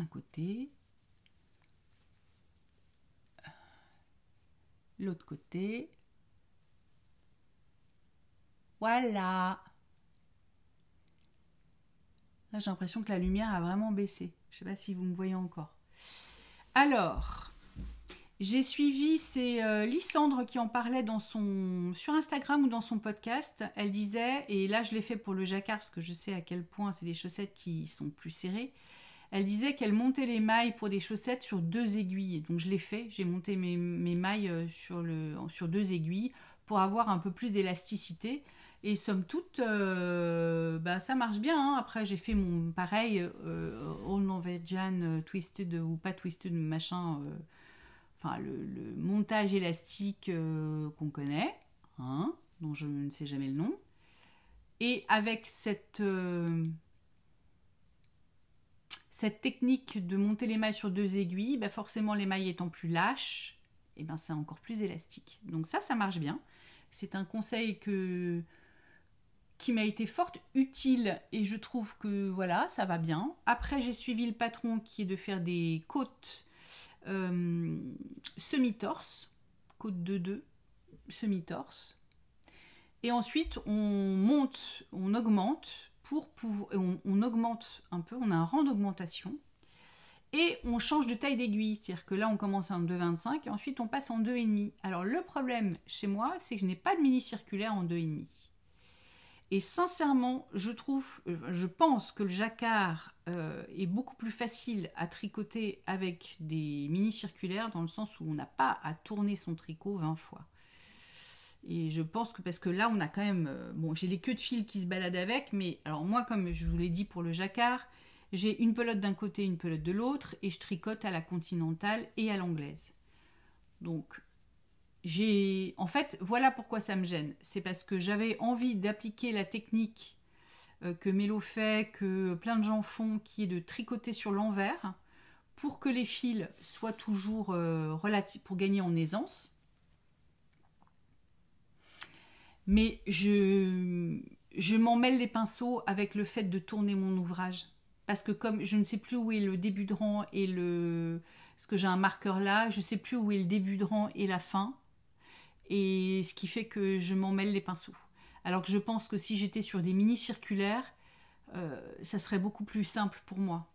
un côté, euh, l'autre côté. Voilà. Là, j'ai l'impression que la lumière a vraiment baissé. Je sais pas si vous me voyez encore. Alors, j'ai suivi, c'est euh, Lisandre qui en parlait dans son, sur Instagram ou dans son podcast. Elle disait, et là je l'ai fait pour le jacquard parce que je sais à quel point c'est des chaussettes qui sont plus serrées. Elle disait qu'elle montait les mailles pour des chaussettes sur deux aiguilles. Donc je l'ai fait, j'ai monté mes, mailles euh, sur, deux aiguilles pour avoir un peu plus d'élasticité. Et somme toute, euh, bah, ça marche bien. Hein. Après, j'ai fait mon pareil, euh, All Norwegian Twisted ou pas Twisted, machin, enfin le, montage élastique qu'on connaît, hein, dont je ne sais jamais le nom. Et avec cette cette technique de monter les mailles sur deux aiguilles, bah, forcément les mailles étant plus lâches, et eh ben c'est encore plus élastique. Donc ça, ça marche bien. C'est un conseil que qui m'a été fort utile et je trouve que voilà, ça va bien. Après, j'ai suivi le patron qui est de faire des côtes euh, semi-torse, côte de 2 semi-torse. Et ensuite, on monte, on augmente pour on, augmente un peu, on a un rang d'augmentation et on change de taille d'aiguille. C'est-à-dire que là, on commence en 2,25 et ensuite on passe en 2,5. Alors le problème chez moi, c'est que je n'ai pas de mini circulaire en 2,5. Et sincèrement, je trouve, euh, je pense que le jacquard euh, est beaucoup plus facile à tricoter avec des mini circulaires dans le sens où on n'a pas à tourner son tricot 20 fois. Et je pense que parce que là, on a quand même. Euh, bon, j'ai les queues de fil qui se baladent avec, mais alors moi, comme je vous l'ai dit pour le jacquard, j'ai une pelote d'un côté, une pelote de l'autre, et je tricote à la continentale et à l'anglaise. Donc, j'ai. En fait, voilà pourquoi ça me gêne. C'est parce que j'avais envie d'appliquer la technique euh, que Mélo fait, que plein de gens font, qui est de tricoter sur l'envers, pour que les fils soient toujours euh, relatifs, pour gagner en aisance mais je, je m'en mêle les pinceaux avec le fait de tourner mon ouvrage. Parce que comme je ne sais plus où est le début de rang et le... Parce que j'ai un marqueur là, je ne sais plus où est le début de rang et la fin. Et ce qui fait que je m'en mêle les pinceaux. Alors que je pense que si j'étais sur des mini-circulaires, euh, ça serait beaucoup plus simple pour moi.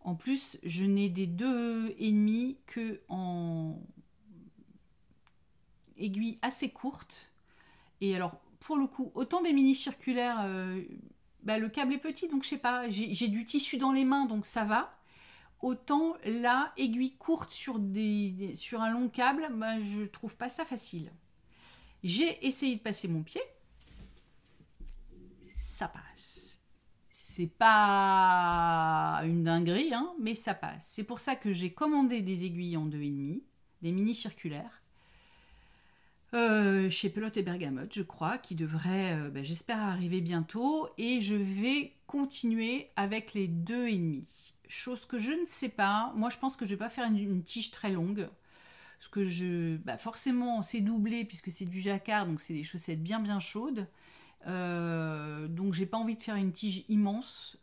En plus, je n'ai des deux ennemis que en aiguille assez courte et alors, pour le coup, autant des mini circulaires, euh, bah, le câble est petit, donc je sais pas, j'ai du tissu dans les mains, donc ça va. Autant la aiguille courte sur, des, sur un long câble, je bah, ne je trouve pas ça facile. J'ai essayé de passer mon pied. Ça passe. C'est pas une dinguerie, hein, mais ça passe. C'est pour ça que j'ai commandé des aiguilles en 2,5, des mini circulaires. Euh, chez Pelote et Bergamote, je crois, qui devrait, euh, ben, j'espère, arriver bientôt. Et je vais continuer avec les deux et demi. Chose que je ne sais pas. Moi, je pense que je vais pas faire une, tige très longue. Parce que je, ben, forcément, c'est doublé puisque c'est du jacquard, donc c'est des chaussettes bien bien chaudes. Euh, donc j'ai pas envie de faire une tige immense.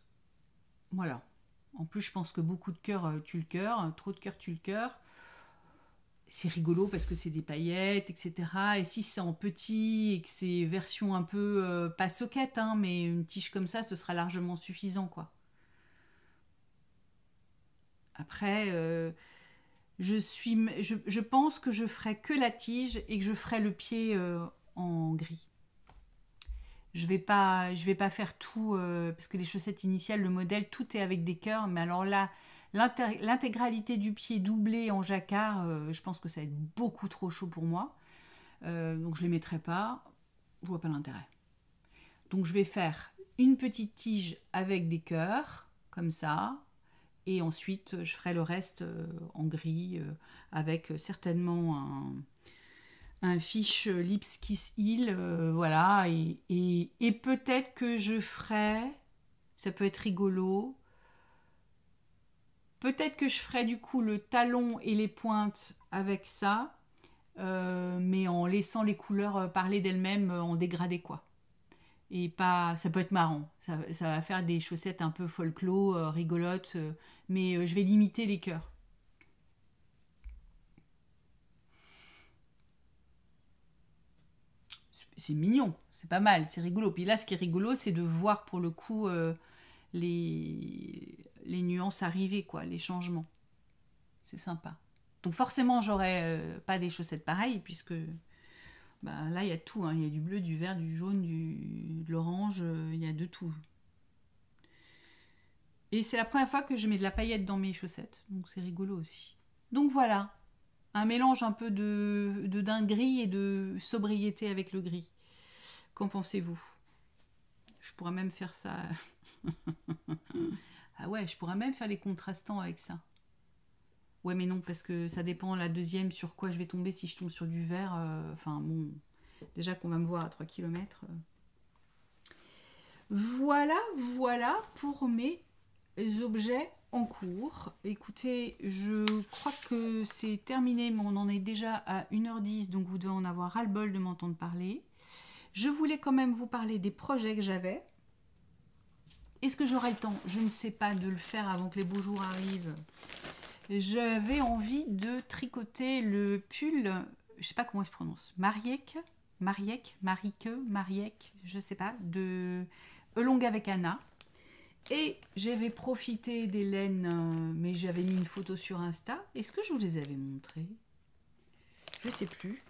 Voilà. En plus, je pense que beaucoup de cœur euh, tue le cœur, trop de cœur tue le cœur c'est rigolo parce que c'est des paillettes, etc. Et si c'est en petit et que c'est version un peu euh, pas soquette, hein, mais une tige comme ça, ce sera largement suffisant, quoi. Après, euh, je, suis, je, pense que je ferai que la tige et que je ferai le pied euh, en gris. Je vais pas, je vais pas faire tout parce que les chaussettes initiales, le modèle, tout est avec des cœurs, mais alors là, L'intégralité du pied doublé en jacquard, euh, je pense que ça va être beaucoup trop chaud pour moi. Euh, donc je ne les mettrai pas. Je vois pas l'intérêt. Donc je vais faire une petite tige avec des cœurs, comme ça. Et ensuite, je ferai le reste euh, en gris avec certainement un, un fiche Lips Hill. voilà. et peut-être que je ferai, ça peut être rigolo, Peut-être que je ferai du coup le talon et les pointes avec ça, euh, mais en laissant les couleurs euh, parler d'elles-mêmes euh, en dégradé quoi. Et pas, ça peut être marrant. Ça, va faire des chaussettes un peu folklore, rigolotes, mais je vais limiter les cœurs. C'est mignon, c'est pas mal, c'est rigolo. Puis là, ce qui est rigolo, c'est de voir pour le coup les les nuances arrivées, quoi, les changements. C'est sympa. Donc forcément, j'aurais euh, pas des chaussettes pareilles, puisque bah, là, il y a tout. Hein. Il y a du bleu, du vert, du jaune, du, de l'orange, euh, il y a de tout. Et c'est la première fois que je mets de la paillette dans mes chaussettes, donc c'est rigolo aussi. Donc voilà, un mélange un peu de, de dinguerie et de sobriété avec le gris. Qu'en pensez-vous Je pourrais même faire ça. <laughs> Ah ouais, je pourrais même faire les contrastants avec ça. Ouais, mais non, parce que ça dépend la deuxième sur quoi je vais tomber si je tombe sur du vert. Euh, enfin, bon, déjà qu'on va me voir à 3 km. Euh. Voilà, voilà pour mes objets en cours. Écoutez, je crois que c'est terminé, mais on en est déjà à 1h10, donc vous devez en avoir ras-le-bol de m'entendre parler. Je voulais quand même vous parler des projets que j'avais. Est-ce que j'aurai le temps Je ne sais pas de le faire avant que les beaux jours arrivent. J'avais envie de tricoter le pull, je sais pas comment il se prononce, Mariek, Mariek, Marieque, Mariek, je sais pas, de Elong avec Anna. Et j'avais profité des laines, euh, mais j'avais mis une photo sur Insta. Est-ce que je vous les avais montrées Je sais plus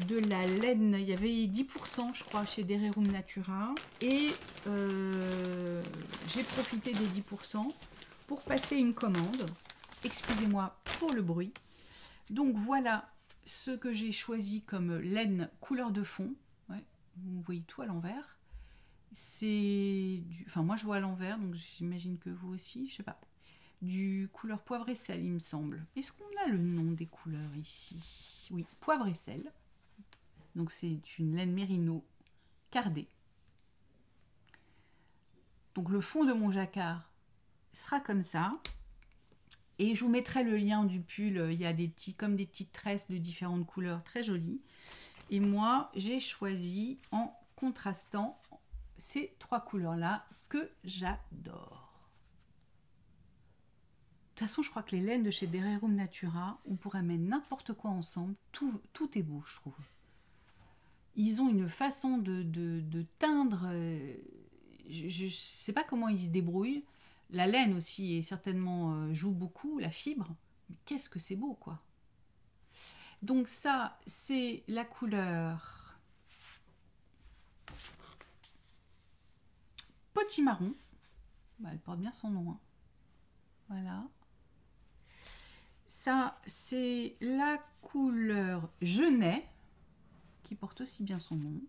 de la laine. Il y avait 10% je crois chez Dererum Natura. Et euh, j'ai profité des 10% pour passer une commande. Excusez-moi pour le bruit. Donc voilà ce que j'ai choisi comme laine couleur de fond. vous voyez tout à l'envers. C'est Enfin moi je vois à l'envers, donc j'imagine que vous aussi, je sais pas. Du couleur poivre et sel, il me semble. Est-ce qu'on a le nom des couleurs ici Oui, poivre et sel. Donc c'est une laine mérino cardée. Donc le fond de mon jacquard sera comme ça. Et je vous mettrai le lien du pull. Il y a des petits, comme des petites tresses de différentes couleurs, très jolies. Et moi, j'ai choisi en contrastant ces trois couleurs-là que j'adore. De toute façon, je crois que les laines de chez Dererum Natura, on pourrait mettre n'importe quoi ensemble. Tout, tout est beau, je trouve ils ont une façon de, teindre, euh, je ne sais pas comment ils se débrouillent. La laine aussi et certainement euh, joue beaucoup, la fibre. qu'est-ce que c'est beau, quoi. Donc ça, c'est la couleur petit marron bah, elle porte bien son nom. Hein. Voilà. Ça, c'est la couleur genêt porte aussi bien son nom.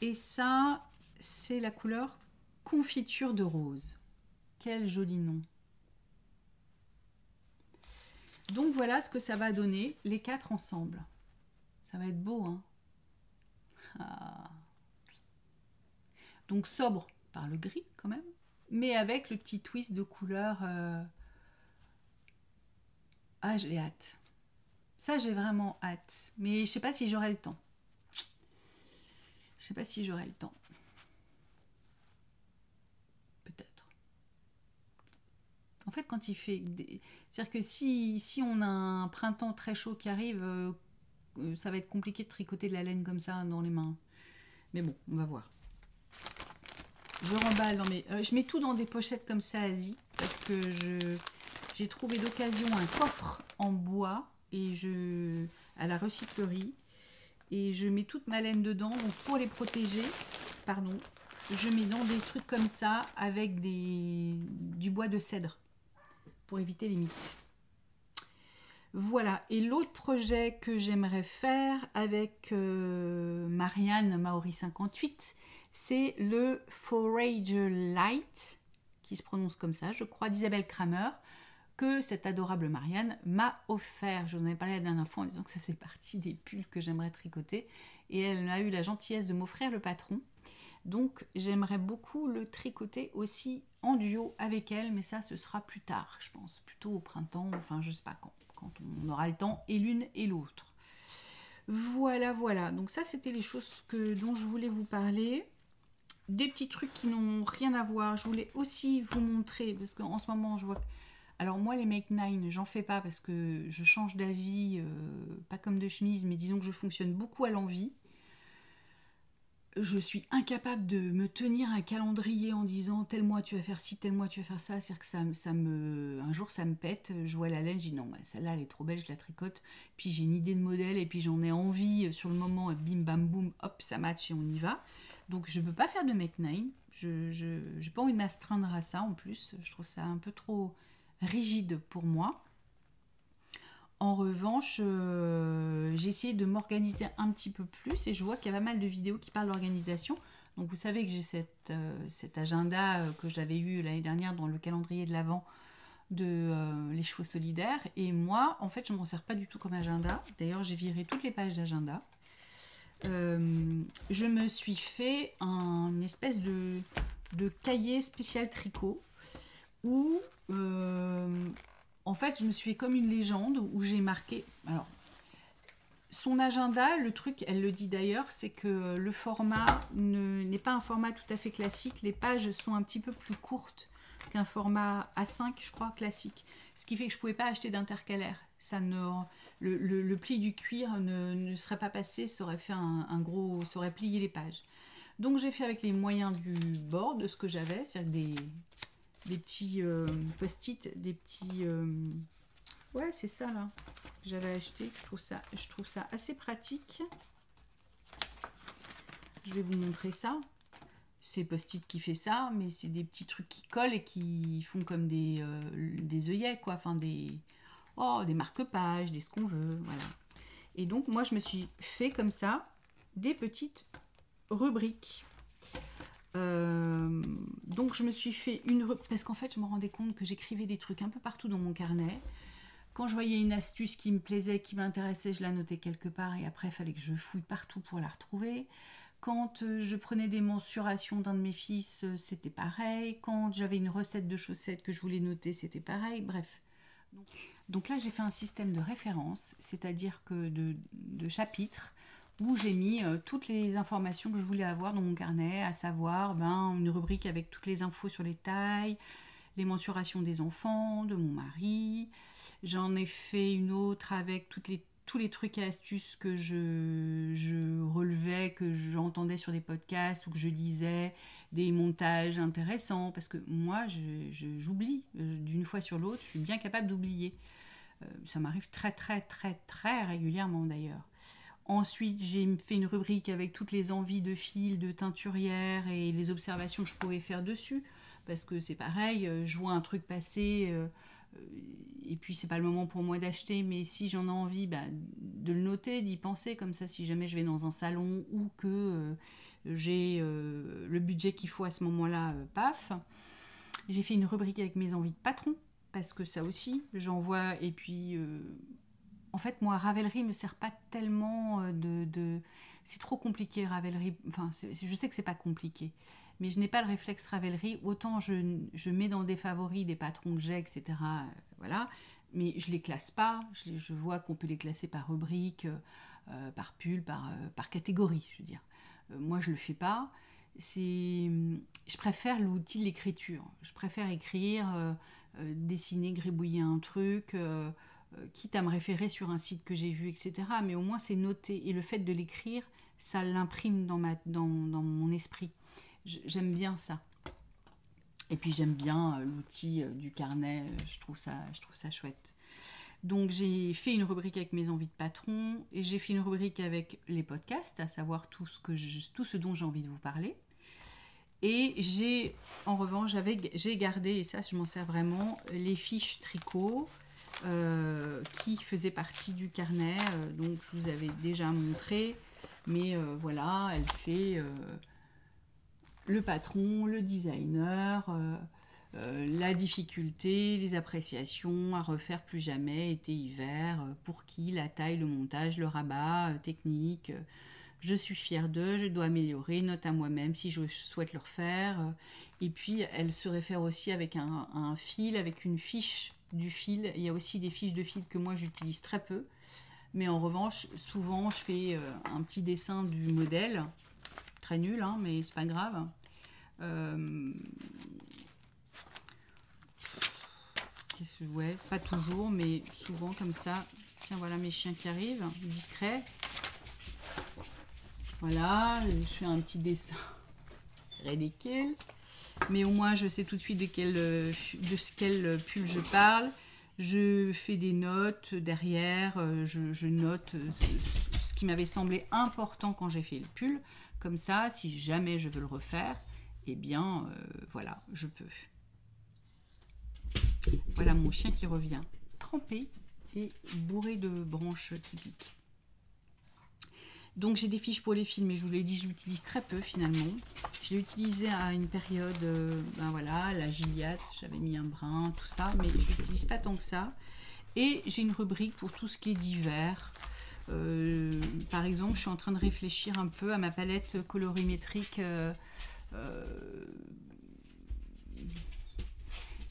Et ça, c'est la couleur confiture de rose. Quel joli nom. Donc voilà ce que ça va donner, les quatre ensemble. Ça va être beau, hein ah. Donc sobre par le gris quand même, mais avec le petit twist de couleur. âge euh, Ah, hâte. Ça, j'ai vraiment hâte. Mais je sais pas si j'aurai le temps. Je sais pas si j'aurai le temps. Peut-être. En fait, quand il fait... Des... C'est-à-dire que si, si on a un printemps très chaud qui arrive, euh, ça va être compliqué de tricoter de la laine comme ça dans les mains. Mais bon, on va voir. Je remballe dans mes... Euh, je mets tout dans des pochettes comme ça, Asie, parce que je j'ai trouvé d'occasion un coffre en bois je, à la recyclerie et je mets toute ma laine dedans. Donc pour les protéger, pardon, je mets dans des trucs comme ça avec des, du bois de cèdre pour éviter les mites. Voilà, et l'autre projet que j'aimerais faire avec euh, Marianne Maori 58, c'est le Forager Light, qui se prononce comme ça, je crois, d'Isabelle Kramer que cette adorable Marianne m'a offert. Je vous en ai parlé la dernière fois en disant que ça faisait partie des pulls que j'aimerais tricoter. Et elle a eu la gentillesse de m'offrir le patron. Donc j'aimerais beaucoup le tricoter aussi en duo avec elle, mais ça ce sera plus tard, je pense, plutôt au printemps, enfin je sais pas quand, quand on aura le temps et l'une et l'autre. Voilà, voilà. Donc ça c'était les choses que, dont je voulais vous parler. Des petits trucs qui n'ont rien à voir. Je voulais aussi vous montrer parce qu'en ce moment je vois alors moi les Make Nine, j'en fais pas parce que je change d'avis, euh, pas comme de chemise, mais disons que je fonctionne beaucoup à l'envie. Je suis incapable de me tenir un calendrier en disant tel mois tu vas faire ci, tel mois tu vas faire ça. C'est-à-dire que ça, ça, me, un jour ça me pète, je vois la laine, je dis non, celle-là elle est trop belle, je la tricote. Puis j'ai une idée de modèle et puis j'en ai envie sur le moment, bim bam boum, hop, ça match et on y va. Donc je ne peux pas faire de make nine. Je n'ai pas envie de m'astreindre à ça en plus. Je trouve ça un peu trop rigide pour moi. En revanche, euh, j'ai essayé de m'organiser un petit peu plus et je vois qu'il y a pas mal de vidéos qui parlent d'organisation. Donc vous savez que j'ai cet, euh, cet, agenda euh, que j'avais eu l'année dernière dans le calendrier de l'avant de Les Chevaux Solidaires. Et moi, en fait, je ne m'en sers pas du tout comme agenda. D'ailleurs, j'ai viré toutes les pages d'agenda. je me suis fait un espèce de, de cahier spécial tricot où euh, en fait je me suis fait comme une légende où j'ai marqué. Alors, son agenda, le truc, elle le dit d'ailleurs, c'est que le format n'est pas un format tout à fait classique. Les pages sont un petit peu plus courtes qu'un format A5, je crois, classique. Ce qui fait que je ne pouvais pas acheter d'intercalaire. Ça le, pli du cuir ne, serait pas passé, ça aurait fait un, un gros, ça aurait plié les pages. Donc j'ai fait avec les moyens du bord, de ce que j'avais, c'est-à-dire des, des petits euh, post-it, des petits... Euh, ouais, c'est ça, là, j'avais acheté. Je trouve, ça, je trouve ça assez pratique. Je vais vous montrer ça. C'est post-it qui fait ça, mais c'est des petits trucs qui collent et qui font comme des, euh, des œillets, quoi. Enfin, des... Oh, des marque-pages, des ce qu'on veut, voilà. Et donc, moi, je me suis fait comme ça des petites rubriques. Euh, donc je me suis fait une... Parce qu'en fait, je me rendais compte que j'écrivais des trucs un peu partout dans mon carnet. Quand je voyais une astuce qui me plaisait, qui m'intéressait, je la notais quelque part et après, il fallait que je fouille partout pour la retrouver. Quand euh, je prenais des mensurations d'un de mes fils, euh, c'était pareil. Quand j'avais une recette de chaussettes que je voulais noter, c'était pareil. Bref. Donc, là, j'ai fait un système de référence, c'est-à-dire que de chapitres où j'ai mis euh, toutes les informations que je voulais avoir dans mon carnet, à savoir ben, une rubrique avec toutes les infos sur les tailles, les mensurations des enfants, de mon mari. J'en ai fait une autre avec les, tous les trucs et astuces que je, relevais, que j'entendais sur des podcasts ou que je lisais, des montages intéressants, parce que moi, j'oublie. Euh, d'une fois sur l'autre, je suis bien capable d'oublier. Euh, ça m'arrive très très très très régulièrement d'ailleurs. Ensuite, j'ai fait une rubrique avec toutes les envies de fil, de teinturière et les observations que je pouvais faire dessus. Parce que c'est pareil, euh, je vois un truc passer, euh, euh, et puis c'est pas le moment pour moi d'acheter, mais si j'en ai envie, bah, de le noter, d'y penser, comme ça, si jamais je vais dans un salon ou que j'ai le budget qu'il faut à ce moment-là, paf. J'ai fait une rubrique avec mes envies de patron, parce que ça aussi, j'en vois, et puis en fait, moi, Ravelry me sert pas tellement euh, de. C'est trop compliqué, Ravelry. Enfin, je sais que c'est pas compliqué, mais je n'ai pas le réflexe Ravelry. Autant je, mets dans des favoris des patrons que j'ai, etc. Euh, voilà. Mais je les classe pas. Je, vois qu'on peut les classer par rubrique, euh, par pull, par, par catégorie, je veux dire. moi, je le fais pas. C'est, je préfère l'outil de l'écriture. Je préfère écrire, dessiner, gribouiller un truc. Euh, quitte à me référer sur un site que j'ai vu, etc. Mais au moins c'est noté. Et le fait de l'écrire, ça l'imprime dans, dans, dans mon esprit. J'aime bien ça. Et puis j'aime bien euh, l'outil euh, du carnet, je trouve ça, je trouve ça chouette. Donc j'ai fait une rubrique avec mes envies de patron, et j'ai fait une rubrique avec les podcasts, à savoir tout ce, que tout ce dont j'ai envie de vous parler. Et j'ai, en revanche, j'ai gardé, et ça je m'en sers vraiment, les fiches tricot, euh, qui faisait partie du carnet. Euh, donc je vous avais déjà montré, mais euh, voilà, elle fait le patron, le designer, la difficulté, les appréciations à refaire plus jamais, été-hiver, pour qui, la taille, le montage, le rabat, technique. je suis fière d'eux, je dois améliorer, note à moi-même si je souhaite le refaire. Et puis, elle se réfère aussi avec un fil, avec une fiche du fil. Il y a aussi des fiches de fil que moi j'utilise très peu. Mais en revanche, souvent je fais euh, un petit dessin du modèle. Très nul, hein, mais c'est pas grave. Euh, ouais, pas toujours, mais souvent comme ça. Tiens, voilà mes chiens qui arrivent, discrets. Voilà, je fais un petit dessin <laughs> ridicule mais au moins je sais tout de suite de quel, pull je parle. Je fais des notes derrière, euh, je, note euh, ce, qui m'avait semblé important quand j'ai fait le pull. Comme ça, si jamais je veux le refaire, eh bien euh, voilà, je peux. Voilà mon chien qui revient trempé et bourré de branches typiques. Donc j'ai des fiches pour les films, mais je vous l'ai dit, je l'utilise très peu finalement. Je l'ai utilisé à une période, euh, ben voilà, la Gilliatt, j'avais mis un brin, tout ça, mais je l'utilise pas tant que ça. Et j'ai une rubrique pour tout ce qui est divers. Euh, par exemple, je suis en train de réfléchir un peu à ma palette colorimétrique euh,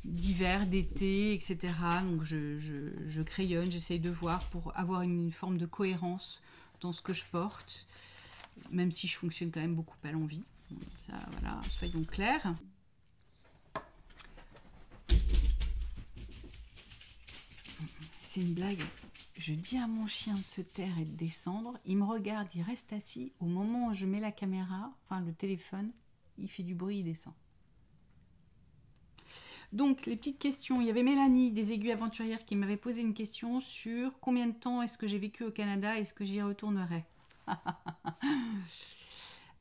d'hiver, d'été, etc. Donc je, je crayonne, j'essaye de voir pour avoir une forme de cohérence dans ce que je porte, même si je fonctionne quand même beaucoup à l'envie. Ça, voilà, soyons clairs. C'est une blague. Je dis à mon chien de se taire et de descendre. Il me regarde, il reste assis. Au moment où je mets la caméra, enfin le téléphone, il fait du bruit, il descend. Donc, les petites questions. Il y avait Mélanie des Aiguilles Aventurières qui m'avait posé une question sur combien de temps est-ce que j'ai vécu au Canada et Est-ce que j'y retournerai <laughs>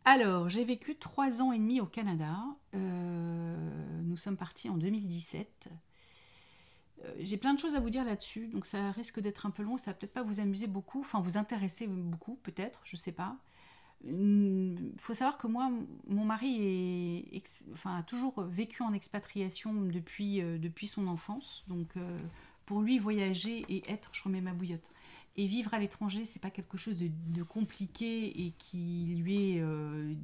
Alors, j'ai vécu trois ans et demi au Canada. Euh, nous sommes partis en 2017. Euh, j'ai plein de choses à vous dire là-dessus, donc ça risque d'être un peu long, ça va peut-être pas vous amuser beaucoup, enfin vous intéresser beaucoup peut-être, je sais pas. Il faut savoir que moi, mon mari a toujours vécu en expatriation depuis, euh, depuis son enfance. Donc, euh, pour lui, voyager et être, je remets ma bouillotte. Et vivre à l'étranger, c'est pas quelque chose de, compliqué et qui lui est, euh,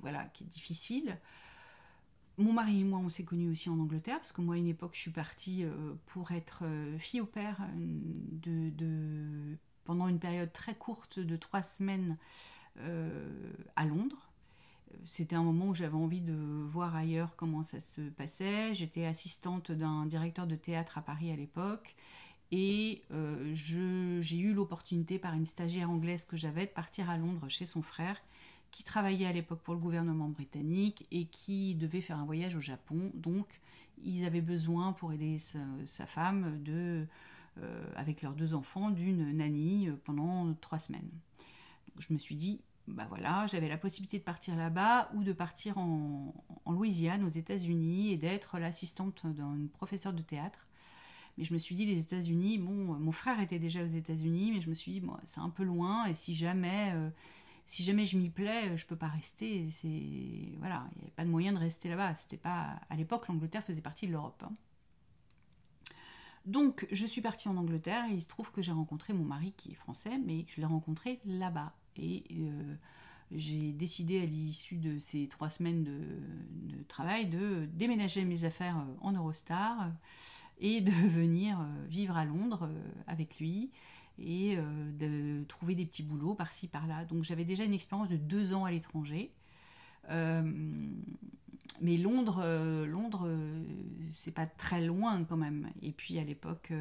voilà, qui est difficile. Mon mari et moi, on s'est connus aussi en Angleterre, parce que moi, à une époque, je suis partie pour être fille au père pendant une période très courte de trois semaines euh, à Londres. C'était un moment où j'avais envie de voir ailleurs comment ça se passait. J'étais assistante d'un directeur de théâtre à Paris à l'époque et euh, j'ai eu l'opportunité par une stagiaire anglaise que j'avais de partir à Londres chez son frère qui travaillait à l'époque pour le gouvernement britannique et qui devait faire un voyage au Japon. Donc ils avaient besoin pour aider sa, femme de, euh, avec leurs deux enfants d'une nanny pendant trois semaines je me suis dit, bah voilà, j'avais la possibilité de partir là-bas ou de partir en, Louisiane, aux États-Unis, et d'être l'assistante d'un professeur de théâtre. Mais je me suis dit, les États-Unis, bon, mon frère était déjà aux États-Unis, mais je me suis dit, c'est un peu loin, et si jamais, euh, si jamais je m'y plais, je peux pas rester. C'est voilà, il n'y avait pas de moyen de rester là-bas. C'était pas à l'époque, l'Angleterre faisait partie de l'Europe. Hein. Donc, je suis partie en Angleterre et il se trouve que j'ai rencontré mon mari qui est français, mais je l'ai rencontré là-bas, et euh, j'ai décidé à l'issue de ces trois semaines de, travail de déménager mes affaires euh, en Eurostar et de <laughs> venir euh, vivre à Londres avec lui et de trouver des petits boulots par-ci par-là. Donc j'avais déjà une expérience de deux ans à l'étranger. mais Londres, Londres, c'est pas très loin quand même. Et puis à l'époque,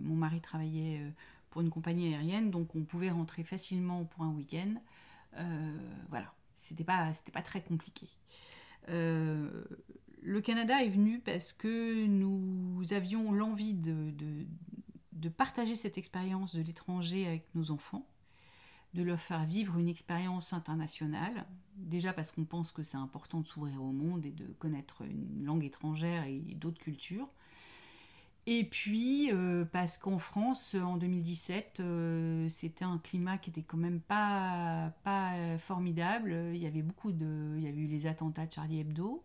mon mari travaillait pour une compagnie aérienne, donc on pouvait rentrer facilement pour un week-end. Euh, voilà, c'était pas, c'était pas très compliqué. Euh, le Canada est venu parce que nous avions l'envie de partager cette expérience de l'étranger avec nos enfants, de leur faire vivre une expérience internationale, déjà parce qu'on pense que c'est important de s'ouvrir au monde et de connaître une langue étrangère et d'autres cultures, et puis, euh, parce qu'en France, en 2017, euh, c'était un climat qui était quand même pas, pas euh, formidable. Il y avait beaucoup de. Il y a eu les attentats de Charlie Hebdo.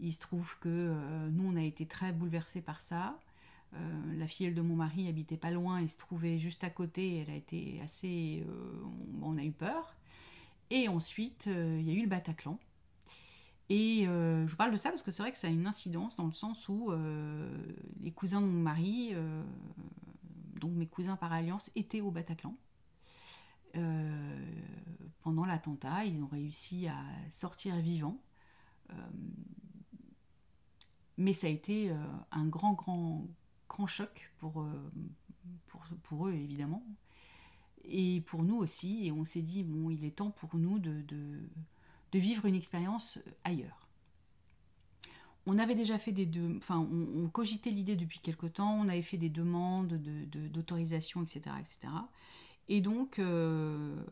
Il se trouve que nous, on a été très bouleversés par ça. la fille de mon mari habitait pas loin et se trouvait juste à côté. Elle a été assez. on, a eu peur. Et ensuite, il y a eu le Bataclan. Et euh, je vous parle de ça parce que c'est vrai que ça a une incidence dans le sens où euh, les cousins de mon mari, euh, donc mes cousins par alliance, étaient au Bataclan. pendant l'attentat, ils ont réussi à sortir vivants. mais ça a été un grand, grand, grand choc pour, pour, pour, eux, évidemment. Et pour nous aussi. Et on s'est dit, bon, il est temps pour nous de de vivre une expérience euh, ailleurs. On avait déjà fait des deux, enfin, on, cogitait l'idée depuis quelque temps, on avait fait des demandes d'autorisation, de, etc., etc. Et donc, euh,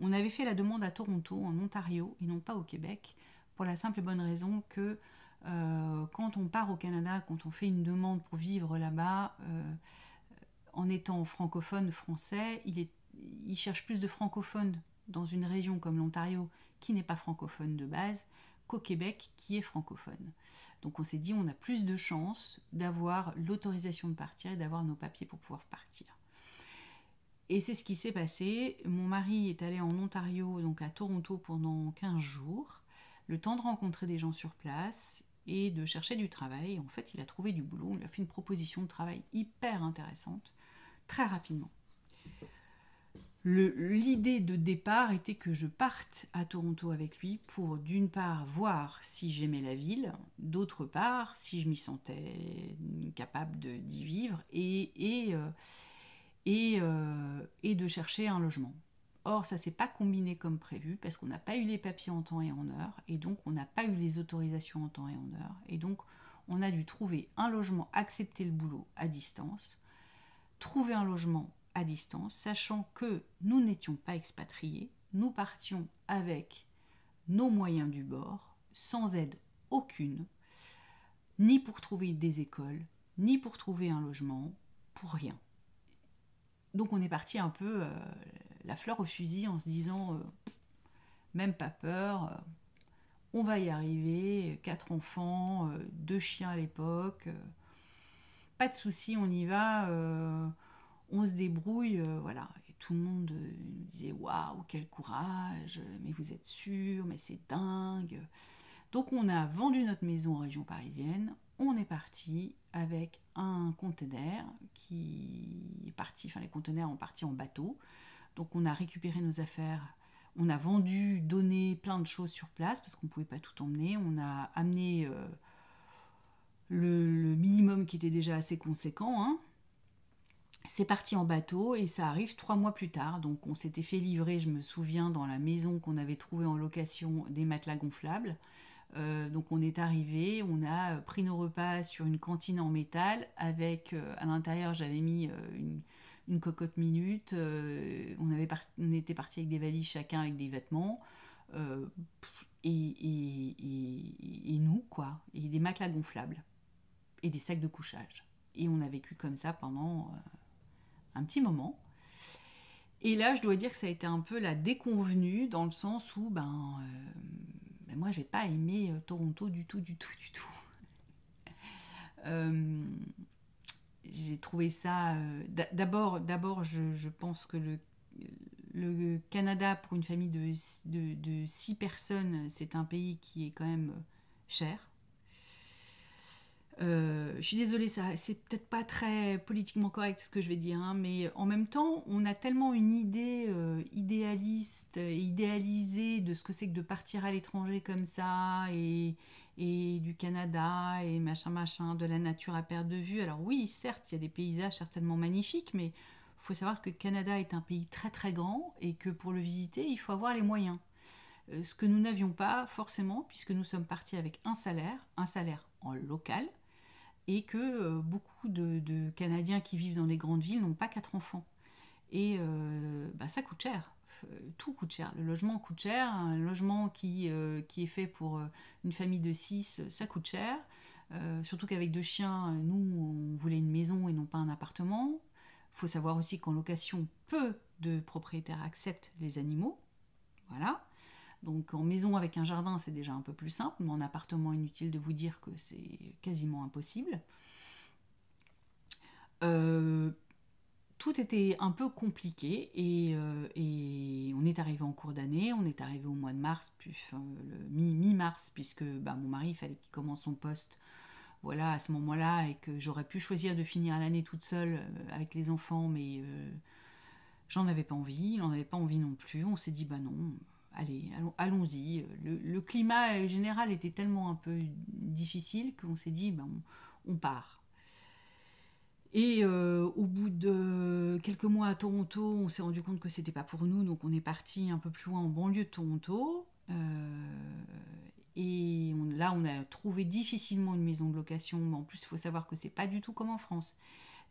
on avait fait la demande à Toronto, en Ontario, et non pas au Québec, pour la simple et bonne raison que euh, quand on part au Canada, quand on fait une demande pour vivre là-bas, en étant francophone français, il, est, il cherche plus de francophones dans une région comme l'Ontario qui n'est pas francophone de base qu'au Québec qui est francophone. Donc on s'est dit on a plus de chances d'avoir l'autorisation de partir et d'avoir nos papiers pour pouvoir partir. Et c'est ce qui s'est passé. Mon mari est allé en Ontario, donc à Toronto, pendant 15 jours, le temps de rencontrer des gens sur place et de chercher du travail. En fait, il a trouvé du boulot, on lui a fait une proposition de travail hyper intéressante, très rapidement. L'idée de départ était que je parte à Toronto avec lui pour d'une part voir si j'aimais la ville, d'autre part si je m'y sentais capable d'y vivre et, et, euh, et, euh, et, de chercher un logement. Or, ça s'est pas combiné comme prévu parce qu'on n'a pas eu les papiers en temps et en heure et donc on n'a pas eu les autorisations en temps et en heure et donc on a dû trouver un logement, accepter le boulot à distance, trouver un logement à distance, sachant que nous n'étions pas expatriés, nous partions avec nos moyens du bord, sans aide aucune, ni pour trouver des écoles, ni pour trouver un logement, pour rien. Donc on est parti un peu euh, la fleur au fusil en se disant euh, même pas peur, euh, on va y arriver, quatre enfants, deux chiens à l'époque, pas de souci, on y va on se débrouille, euh, voilà. Et tout le monde euh, disait waouh, quel courage, euh, mais vous êtes sûr, mais c'est dingue. Donc on a vendu notre maison en région parisienne, on est parti avec un conteneur qui est parti, enfin les conteneurs ont parti en bateau. Donc on a récupéré nos affaires, on a vendu, donné plein de choses sur place parce qu'on ne pouvait pas tout emmener. On a amené le, le, minimum qui était déjà assez conséquent, hein, c'est parti en bateau et ça arrive trois mois plus tard. Donc on s'était fait livrer, je me souviens, dans la maison qu'on avait trouvée en location des matelas gonflables. Euh, donc on est arrivé, on a pris nos repas sur une cantine en métal avec euh, à l'intérieur j'avais mis euh, une, cocotte minute, on, avait on était parti avec des valises chacun avec des vêtements et, et, et nous quoi, et des matelas gonflables et des sacs de couchage. Et on a vécu comme ça pendant un petit moment. Et là, je dois dire que ça a été un peu la déconvenue, dans le sens où, ben, euh, ben moi, j'ai pas aimé euh, Toronto du tout, du tout, du tout. <laughs> Euh, j'ai trouvé ça. d'abord, d'abord, je, pense que le, le, Canada, pour une famille de, de six personnes, c'est un pays qui est quand même cher. Euh, je suis désolée, ça, c'est peut-être pas très politiquement correct ce que je vais dire, hein, mais en même temps, on a tellement une idée euh, idéaliste et idéalisée de ce que c'est que de partir à l'étranger comme ça, et, du Canada, et machin, machin, de la nature à perdre de vue. Alors oui, certes, il y a des paysages certainement magnifiques, mais il faut savoir que le Canada est un pays très très grand, et que pour le visiter, il faut avoir les moyens. Euh, ce que nous n'avions pas forcément, puisque nous sommes partis avec un salaire, un salaire en local, et que euh, beaucoup de, Canadiens qui vivent dans les grandes villes n'ont pas quatre enfants. Et euh, bah, ça coûte cher euh, tout coûte cher. Le logement coûte cher. Un logement qui, qui est fait pour une famille de six, ça coûte cher. surtout qu'avec deux chiens, nous, on voulait une maison et non pas un appartement. Il faut savoir aussi qu'en location, peu de propriétaires acceptent les animaux. Voilà. Donc en maison avec un jardin, c'est déjà un peu plus simple, mais en appartement, inutile de vous dire que c'est quasiment impossible. Euh, tout était un peu compliqué euh, et, on est arrivé en cours d'année, on est arrivé au mois de mars, puis le mi-mars, puisque bah, mon mari, il fallait qu'il commence son poste voilà, à ce moment-là, et que j'aurais pu choisir de finir l'année toute seule euh, avec les enfants, mais j'en avais pas envie, il n'en avait pas envie non plus, on s'est dit bah non, allez, allons-y. le, climat général était tellement un peu difficile qu'on s'est dit, ben, on, part. Et euh, au bout de quelques mois à Toronto, on s'est rendu compte que c'était pas pour nous, donc on est parti un peu plus loin en banlieue de Toronto. Euh, et là, on a trouvé difficilement une maison de location, mais en plus, il faut savoir que c'est pas du tout comme en France.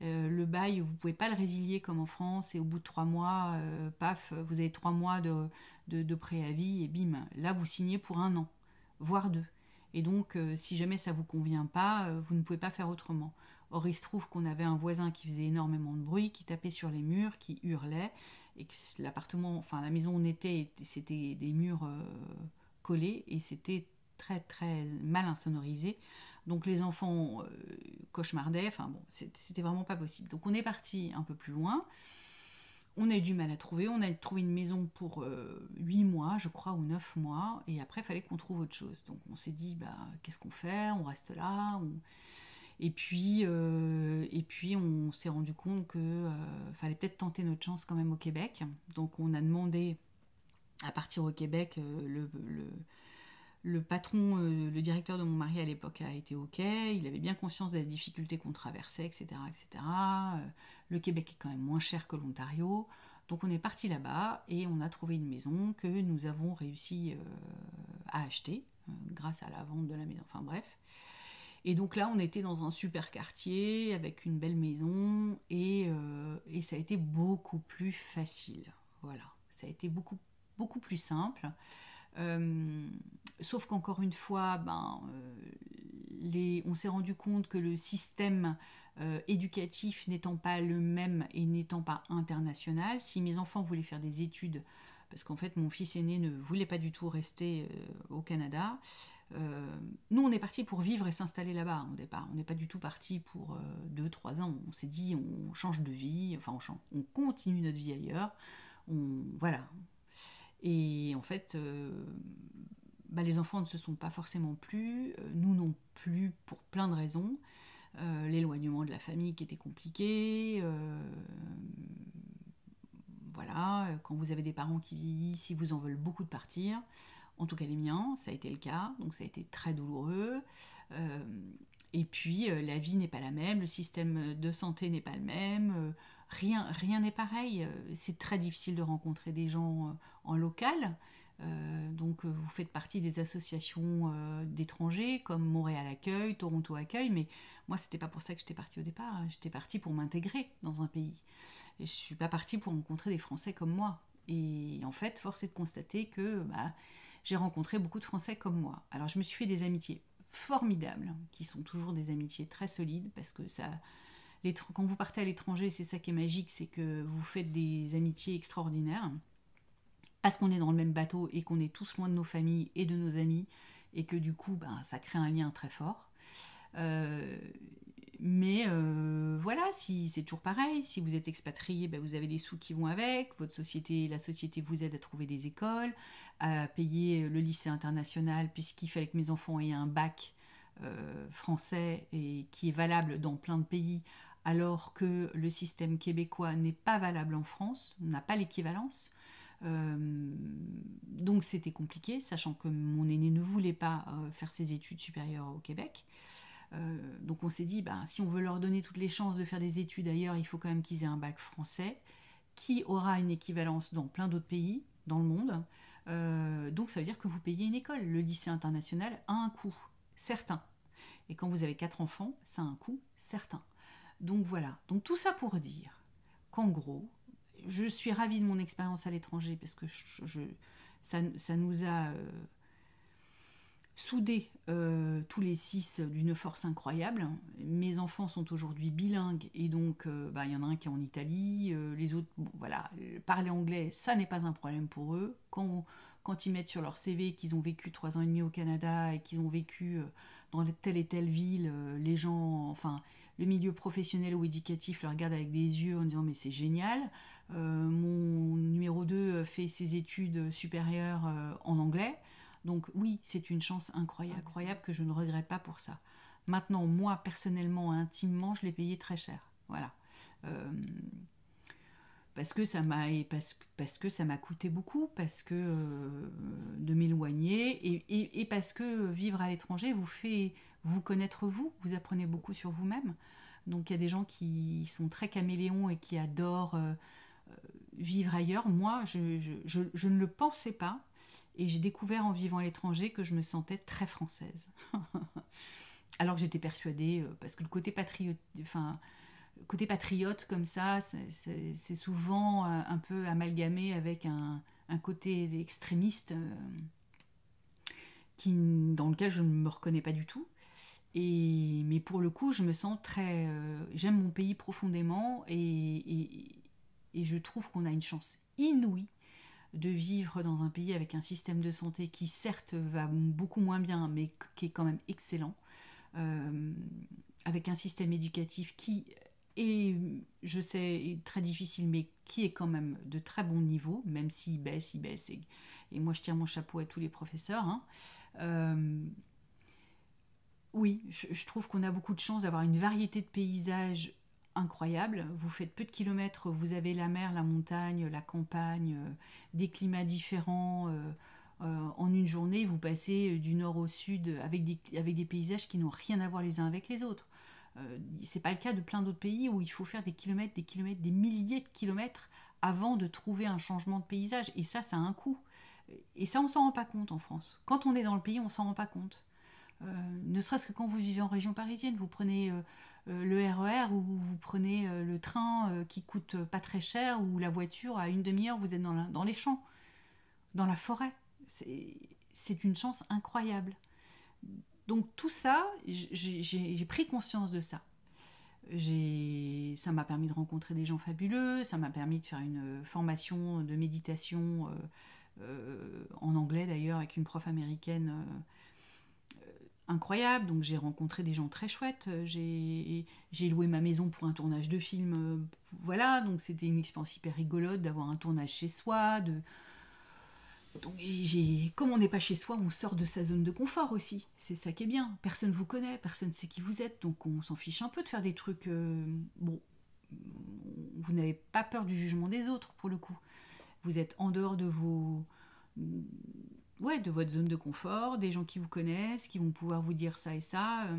Euh, le bail, vous ne pouvez pas le résilier comme en France et au bout de trois mois, euh, paf, vous avez trois mois de, préavis et bim, là vous signez pour un an, voire deux. Et donc, euh, si jamais ça ne vous convient pas, vous ne pouvez pas faire autrement. Or, il se trouve qu'on avait un voisin qui faisait énormément de bruit, qui tapait sur les murs, qui hurlait, et que l'appartement, enfin la maison où on était, c'était des murs collés, et c'était très très mal insonorisé. Donc les enfants euh, cauchemardaient, enfin bon, c'était vraiment pas possible. Donc on est parti un peu plus loin. On a eu du mal à trouver, on a trouvé une maison pour euh, huit mois, je crois, ou neuf mois, et après il fallait qu'on trouve autre chose. Donc on s'est dit, bah, qu'est-ce qu'on fait On reste là Et puis, euh, et puis on s'est rendu compte qu'il fallait peut-être tenter notre chance quand même au Québec. Donc on a demandé à partir au Québec le, le patron, euh, le directeur de mon mari à l'époque a été OK, il avait bien conscience de la difficulté qu'on traversait, etc. etc. Euh, le Québec est quand même moins cher que l'Ontario. Donc on est parti là-bas et on a trouvé une maison que nous avons réussi euh, à acheter grâce à la vente de la maison. Enfin bref. Et donc là, on était dans un super quartier avec une belle maison et, ça a été beaucoup plus facile. Voilà, ça a été beaucoup, beaucoup plus simple. Euh, sauf qu'encore une fois, ben, euh, on s'est rendu compte que le système euh, éducatif n'étant pas le même et n'étant pas international, si mes enfants voulaient faire des études, parce qu'en fait mon fils aîné ne voulait pas du tout rester au Canada, nous on est parti pour vivre et s'installer là-bas au départ. On n'est pas du tout parti pour 2-3 ans. On s'est dit on change de vie, enfin on, on continue notre vie ailleurs. On, voilà, et en fait, euh, bah, les enfants ne se sont pas forcément plus, euh, nous non plus pour plein de raisons. Euh, l'éloignement de la famille qui était compliqué. voilà, quand vous avez des parents qui vieillissent, ils vous en veulent beaucoup de partir. En tout cas, les miens, ça a été le cas, donc ça a été très douloureux. et puis, la vie n'est pas la même, le système de santé n'est pas le même, rien n'est pareil. Euh, c'est très difficile de rencontrer des gens euh, en local. Euh, donc vous faites partie des associations d'étrangers comme Montréal Accueil, Toronto Accueil, mais moi c'était pas pour ça que j'étais partie au départ. J'étais partie pour m'intégrer dans un pays. Et je suis pas partie pour rencontrer des Français comme moi. Et en fait, force est de constater que bah, j'ai rencontré beaucoup de Français comme moi. Alors je me suis fait des amitiés formidables, qui sont toujours des amitiés très solides parce que ça quand vous partez à l'étranger, c'est ça qui est magique, c'est que vous faites des amitiés extraordinaires, parce qu'on est dans le même bateau et qu'on est tous loin de nos familles et de nos amis, et que du coup, ben, ça crée un lien très fort. Euh, mais euh, voilà, si c'est toujours pareil, si vous êtes expatrié, ben, vous avez les sous qui vont avec, votre société, la société vous aide à trouver des écoles, à payer le lycée international, puisqu'il fallait que mes enfants aient un bac euh, français et qui est valable dans plein de pays alors que le système québécois n'est pas valable en France, n'a pas l'équivalence. Euh, donc c'était compliqué, sachant que mon aîné ne voulait pas euh, faire ses études supérieures au Québec. Euh, donc on s'est dit, ben, si on veut leur donner toutes les chances de faire des études ailleurs, il faut quand même qu'ils aient un bac français, qui aura une équivalence dans plein d'autres pays dans le monde. donc ça veut dire que vous payez une école. Le lycée international a un coût certain. Et quand vous avez quatre enfants, ça a un coût certain. Donc voilà, donc tout ça pour dire qu'en gros, je suis ravie de mon expérience à l'étranger parce que ça, nous a euh, soudés euh, tous les six d'une force incroyable. Mes enfants sont aujourd'hui bilingues et donc euh, bah, il y en a un qui est en Italie, les autres, voilà, parler anglais, ça n'est pas un problème pour eux. Quand, quand ils mettent sur leur CV qu'ils ont vécu trois ans et demi au Canada et qu'ils ont vécu dans telle et telle ville, les gens, enfin, le milieu professionnel ou éducatif le regarde avec des yeux en disant mais c'est génial. Euh, mon numéro 2 fait ses études supérieures euh, en anglais. Donc oui, c'est une chance incroyable, ah. incroyable que je ne regrette pas pour ça. Maintenant, moi, personnellement, intimement, je l'ai payé très cher. Voilà. Euh, parce que ça m'a parce, que ça m'a coûté beaucoup parce que de m'éloigner et, parce que vivre à l'étranger vous fait vous connaître vous, vous apprenez beaucoup sur vous-même. Donc il y a des gens qui sont très caméléons et qui adorent euh, euh, vivre ailleurs. Moi, je, ne le pensais pas et j'ai découvert en vivant à l'étranger que je me sentais très française. <laughs> Alors que j'étais persuadée, euh, parce que le côté patriote, enfin, côté patriote comme ça, c'est souvent un peu amalgamé avec un, côté extrémiste qui, dans lequel je ne me reconnais pas du tout mais pour le coup, je me sens très. Euh, j'aime mon pays profondément et, je trouve qu'on a une chance inouïe de vivre dans un pays avec un système de santé qui, certes, va beaucoup moins bien, mais qui est quand même excellent. Euh, avec un système éducatif qui est, je sais, très difficile, mais qui est quand même de très bon niveau, même s'il baisse, il baisse. Et, moi, je tiens mon chapeau à tous les professeurs. Hein. Euh, oui, je, trouve qu'on a beaucoup de chance d'avoir une variété de paysages incroyables. Vous faites peu de kilomètres, vous avez la mer, la montagne, la campagne, euh, des climats différents. Euh, euh, en une journée, vous passez du nord au sud avec des, avec des paysages qui n'ont rien à voir les uns avec les autres. C'est pas le cas de plein d'autres pays où il faut faire des kilomètres, des kilomètres, des milliers de kilomètres avant de trouver un changement de paysage. Et ça, ça a un coût. Et ça, on s'en rend pas compte en France. Quand on est dans le pays, on s'en rend pas compte. Euh, ne serait-ce que quand vous vivez en région parisienne, vous prenez euh, euh, le RER e ou vous prenez le train qui coûte pas très cher ou la voiture à une demi-heure, vous êtes dans, les champs, dans la forêt. C'est une chance incroyable. Donc tout ça, j'ai pris conscience de ça. Ça m'a permis de rencontrer des gens fabuleux, ça m'a permis de faire une formation de méditation en anglais d'ailleurs avec une prof américaine incroyable. Donc j'ai rencontré des gens très chouettes. Euh, j'ai loué ma maison pour un tournage de film. Euh, voilà, donc c'était une expérience hyper rigolote d'avoir un tournage chez soi. De... comme on n'est pas chez soi, on sort de sa zone de confort aussi. C'est ça qui est bien. Personne ne vous connaît, personne sait qui vous êtes, donc on s'en fiche un peu de faire des trucs. Euh, bon, vous n'avez pas peur du jugement des autres pour le coup. Vous êtes en dehors de vos ouais, de votre zone de confort, des gens qui vous connaissent, qui vont pouvoir vous dire ça et ça. Euh.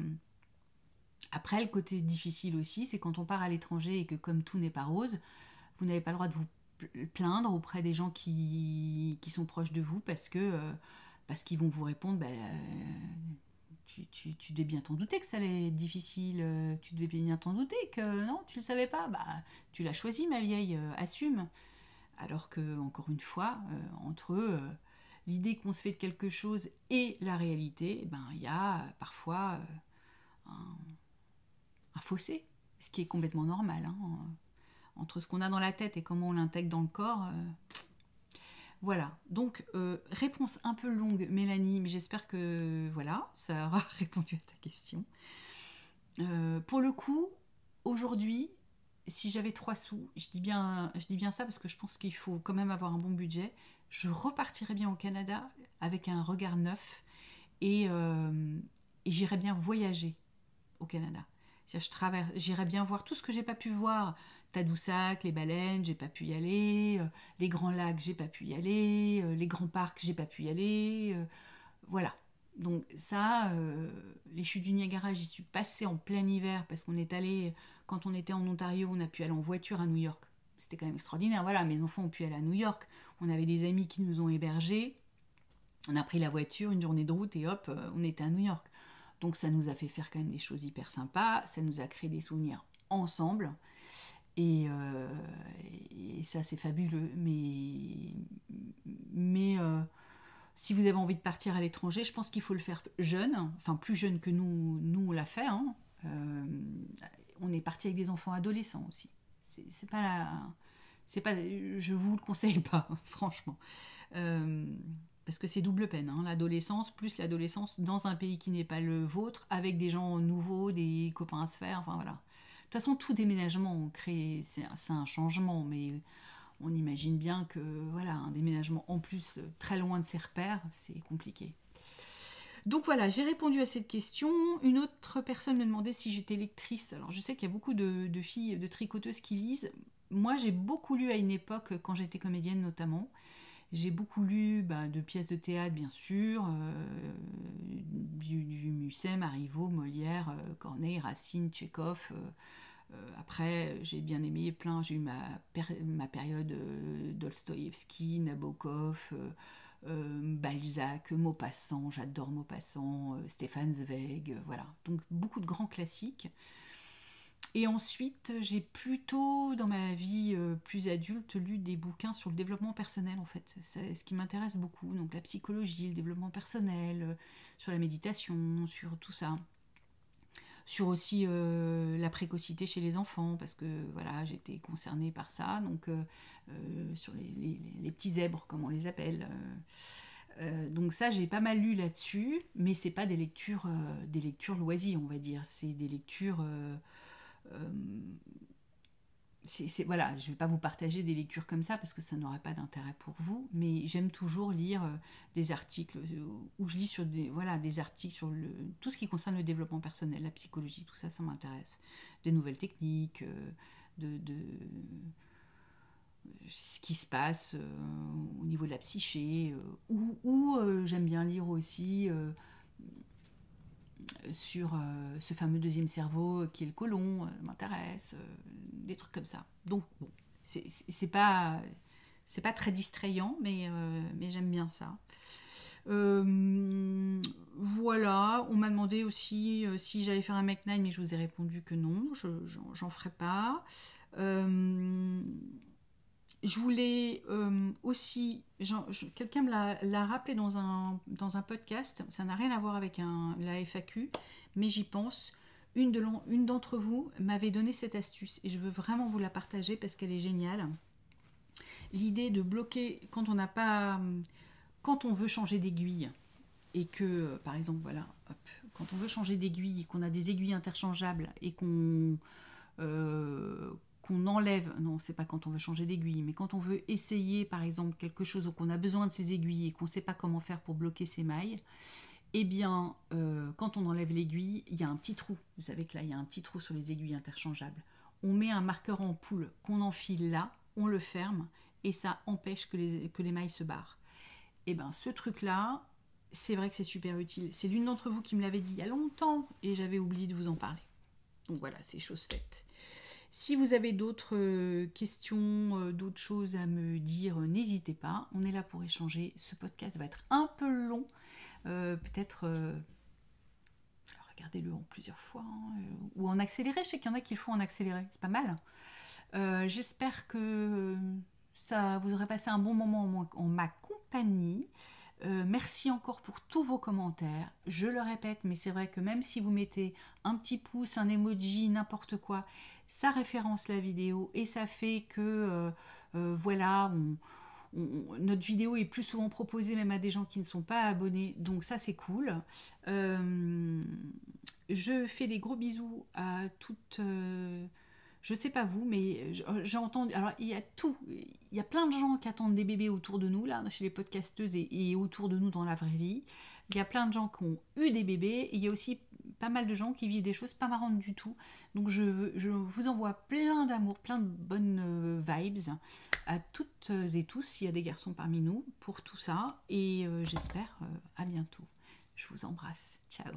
Après, le côté difficile aussi, c'est quand on part à l'étranger et que comme tout n'est pas rose, vous n'avez pas le droit de vous plaindre auprès des gens qui, qui sont proches de vous parce que euh, parce qu'ils vont vous répondre bah, euh, tu, tu, devais bien t'en douter que ça allait être difficile, tu devais bien t'en douter que non, tu le savais pas, bah tu l'as choisi ma vieille, assume. Alors que, encore une fois, entre eux, l'idée qu'on se fait de quelque chose et la réalité, eh ben, il y a euh, parfois euh, un, fossé, ce qui est complètement normal. Hein, entre ce qu'on a dans la tête et comment on l'intègre dans le corps. Euh, voilà, donc réponse un peu longue, Mélanie, mais j'espère que voilà, ça aura <laughs> répondu à ta question. pour le coup, aujourd'hui, si j'avais trois sous, je dis, bien, je dis bien ça parce que je pense qu'il faut quand même avoir un bon budget, je repartirai bien au Canada avec un regard neuf et, euh, j'irai bien voyager au Canada. Je j'irai bien voir tout ce que j'ai pas pu voir. Tadoussac, les baleines, j'ai pas pu y aller. Euh, les grands lacs, j'ai pas pu y aller. Euh, les grands parcs, j'ai pas pu y aller. voilà. Donc ça, les chutes du Niagara, j'y suis passée en plein hiver parce qu'on est allé, quand on était en Ontario, on a pu aller en voiture à New York c'était quand même extraordinaire. Voilà, mes enfants ont pu aller à New York. On avait des amis qui nous ont hébergés. On a pris la voiture, une journée de route et hop, euh, on était à New York. Donc ça nous a fait faire quand même des choses hyper sympas. Ça nous a créé des souvenirs ensemble. Et, euh, ça, c'est fabuleux. Mais, mais euh, si vous avez envie de partir à l'étranger, je pense qu'il faut le faire jeune, enfin plus jeune que nous, nous on l'a fait. Hein. on est parti avec des enfants adolescents aussi c'est pas la. C'est pas, je vous le conseille pas, <laughs> franchement. Euh, parce que c'est double peine, hein. l'adolescence, plus l'adolescence dans un pays qui n'est pas le vôtre, avec des gens nouveaux, des copains à se faire, enfin voilà. De toute façon, tout déménagement crée, c'est un changement, mais on imagine bien que voilà, un déménagement en plus euh, très loin de ses repères, c'est compliqué. Donc voilà, j'ai répondu à cette question. Une autre personne me demandait si j'étais lectrice. Alors je sais qu'il y a beaucoup de, filles, de tricoteuses qui lisent. Moi, j'ai beaucoup lu à une époque, quand j'étais comédienne notamment. J'ai beaucoup lu bah, de pièces de théâtre, bien sûr, euh, du, Musset, Marivaux, Molière, euh, Corneille, Racine, Tchekhov. Euh, après, j'ai bien aimé plein. J'ai eu ma, période Dostoïevski, Nabokov. Euh, Balzac, Maupassant, j'adore Maupassant, euh, Stéphane Zweig, euh, voilà. Donc beaucoup de grands classiques. Et ensuite, j'ai plutôt, dans ma vie plus adulte, lu des bouquins sur le développement personnel, en fait. C'est ce qui m'intéresse beaucoup. Donc la psychologie, le développement personnel, sur la méditation, sur tout ça sur aussi euh, la précocité chez les enfants, parce que voilà, j'étais concernée par ça, donc euh, euh, sur les, petits zèbres, comme on les appelle. donc ça, j'ai pas mal lu là-dessus, mais c'est pas des lectures, des lectures loisirs, on va dire, c'est des lectures voilà, je ne vais pas vous partager des lectures comme ça parce que ça n'aurait pas d'intérêt pour vous, mais j'aime toujours lire euh, des articles euh, où je lis sur des, voilà, des articles sur le, tout ce qui concerne le développement personnel, la psychologie, tout ça, ça m'intéresse. Des nouvelles techniques, euh, de, ce qui se passe au niveau de la psyché, ou j'aime bien lire aussi sur euh, ce fameux deuxième cerveau euh, qui est le colon euh, m'intéresse, des trucs comme ça. Donc, bon, c'est pas c'est pas très distrayant, mais, j'aime bien ça. voilà, on m'a demandé aussi si j'allais faire un make-nine, mais je vous ai répondu que non, j'en ferai pas je voulais euh, aussi, quelqu'un me l'a rappelé dans un, dans un podcast, ça n'a rien à voir avec un, la FAQ, mais j'y pense. Une d'entre vous m'avait donné cette astuce et je veux vraiment vous la partager parce qu'elle est géniale. L'idée de bloquer quand on n'a pas, quand on veut changer d'aiguille et que, euh, par exemple, voilà, quand on veut changer d'aiguille, qu'on a des aiguilles interchangeables et qu'on euh, qu'on enlève, non, c'est pas quand on veut changer d'aiguille, mais quand on veut essayer par exemple quelque chose ou qu'on a besoin de ses aiguilles et qu'on ne sait pas comment faire pour bloquer ses mailles, eh bien, euh, quand on enlève l'aiguille, il y a un petit trou. Vous savez que là, il y a un petit trou sur les aiguilles interchangeables. On met un marqueur en poule qu'on enfile là, on le ferme et ça empêche que les, que les mailles se barrent. Et eh bien, ce truc-là, c'est vrai que c'est super utile. C'est l'une d'entre vous qui me l'avait dit il y a longtemps et j'avais oublié de vous en parler. Donc voilà, c'est chose faite. Si vous avez d'autres euh, questions, euh, d'autres choses à me dire, euh, n'hésitez pas. On est là pour échanger. Ce podcast va être un peu long. Peut-être regardez-le en plusieurs fois hein, ou en accéléré. Je sais qu'il y en a qui le font en accéléré. C'est pas mal. J'espère que ça vous aura passé un bon moment en ma compagnie. merci encore pour tous vos commentaires. Je le répète, mais c'est vrai que même si vous mettez un petit pouce, un emoji, n'importe quoi, ça référence la vidéo et ça fait que, euh, euh, voilà, notre vidéo est plus souvent proposée même à des gens qui ne sont pas abonnés, donc ça c'est cool. Euh, je fais des gros bisous à toutes... je sais pas vous, mais j'ai entendu... Alors il y a tout, il y a plein de gens qui attendent des bébés autour de nous, là, chez les podcasteuses et, autour de nous dans la vraie vie. Il y a plein de gens qui ont eu des bébés, il y a aussi pas mal de gens qui vivent des choses pas marrantes du tout. Donc je, je vous envoie plein d'amour, plein de bonnes euh, vibes à toutes et tous, s'il y a des garçons parmi nous, pour tout ça. Et euh, j'espère euh, à bientôt. Je vous embrasse. Ciao.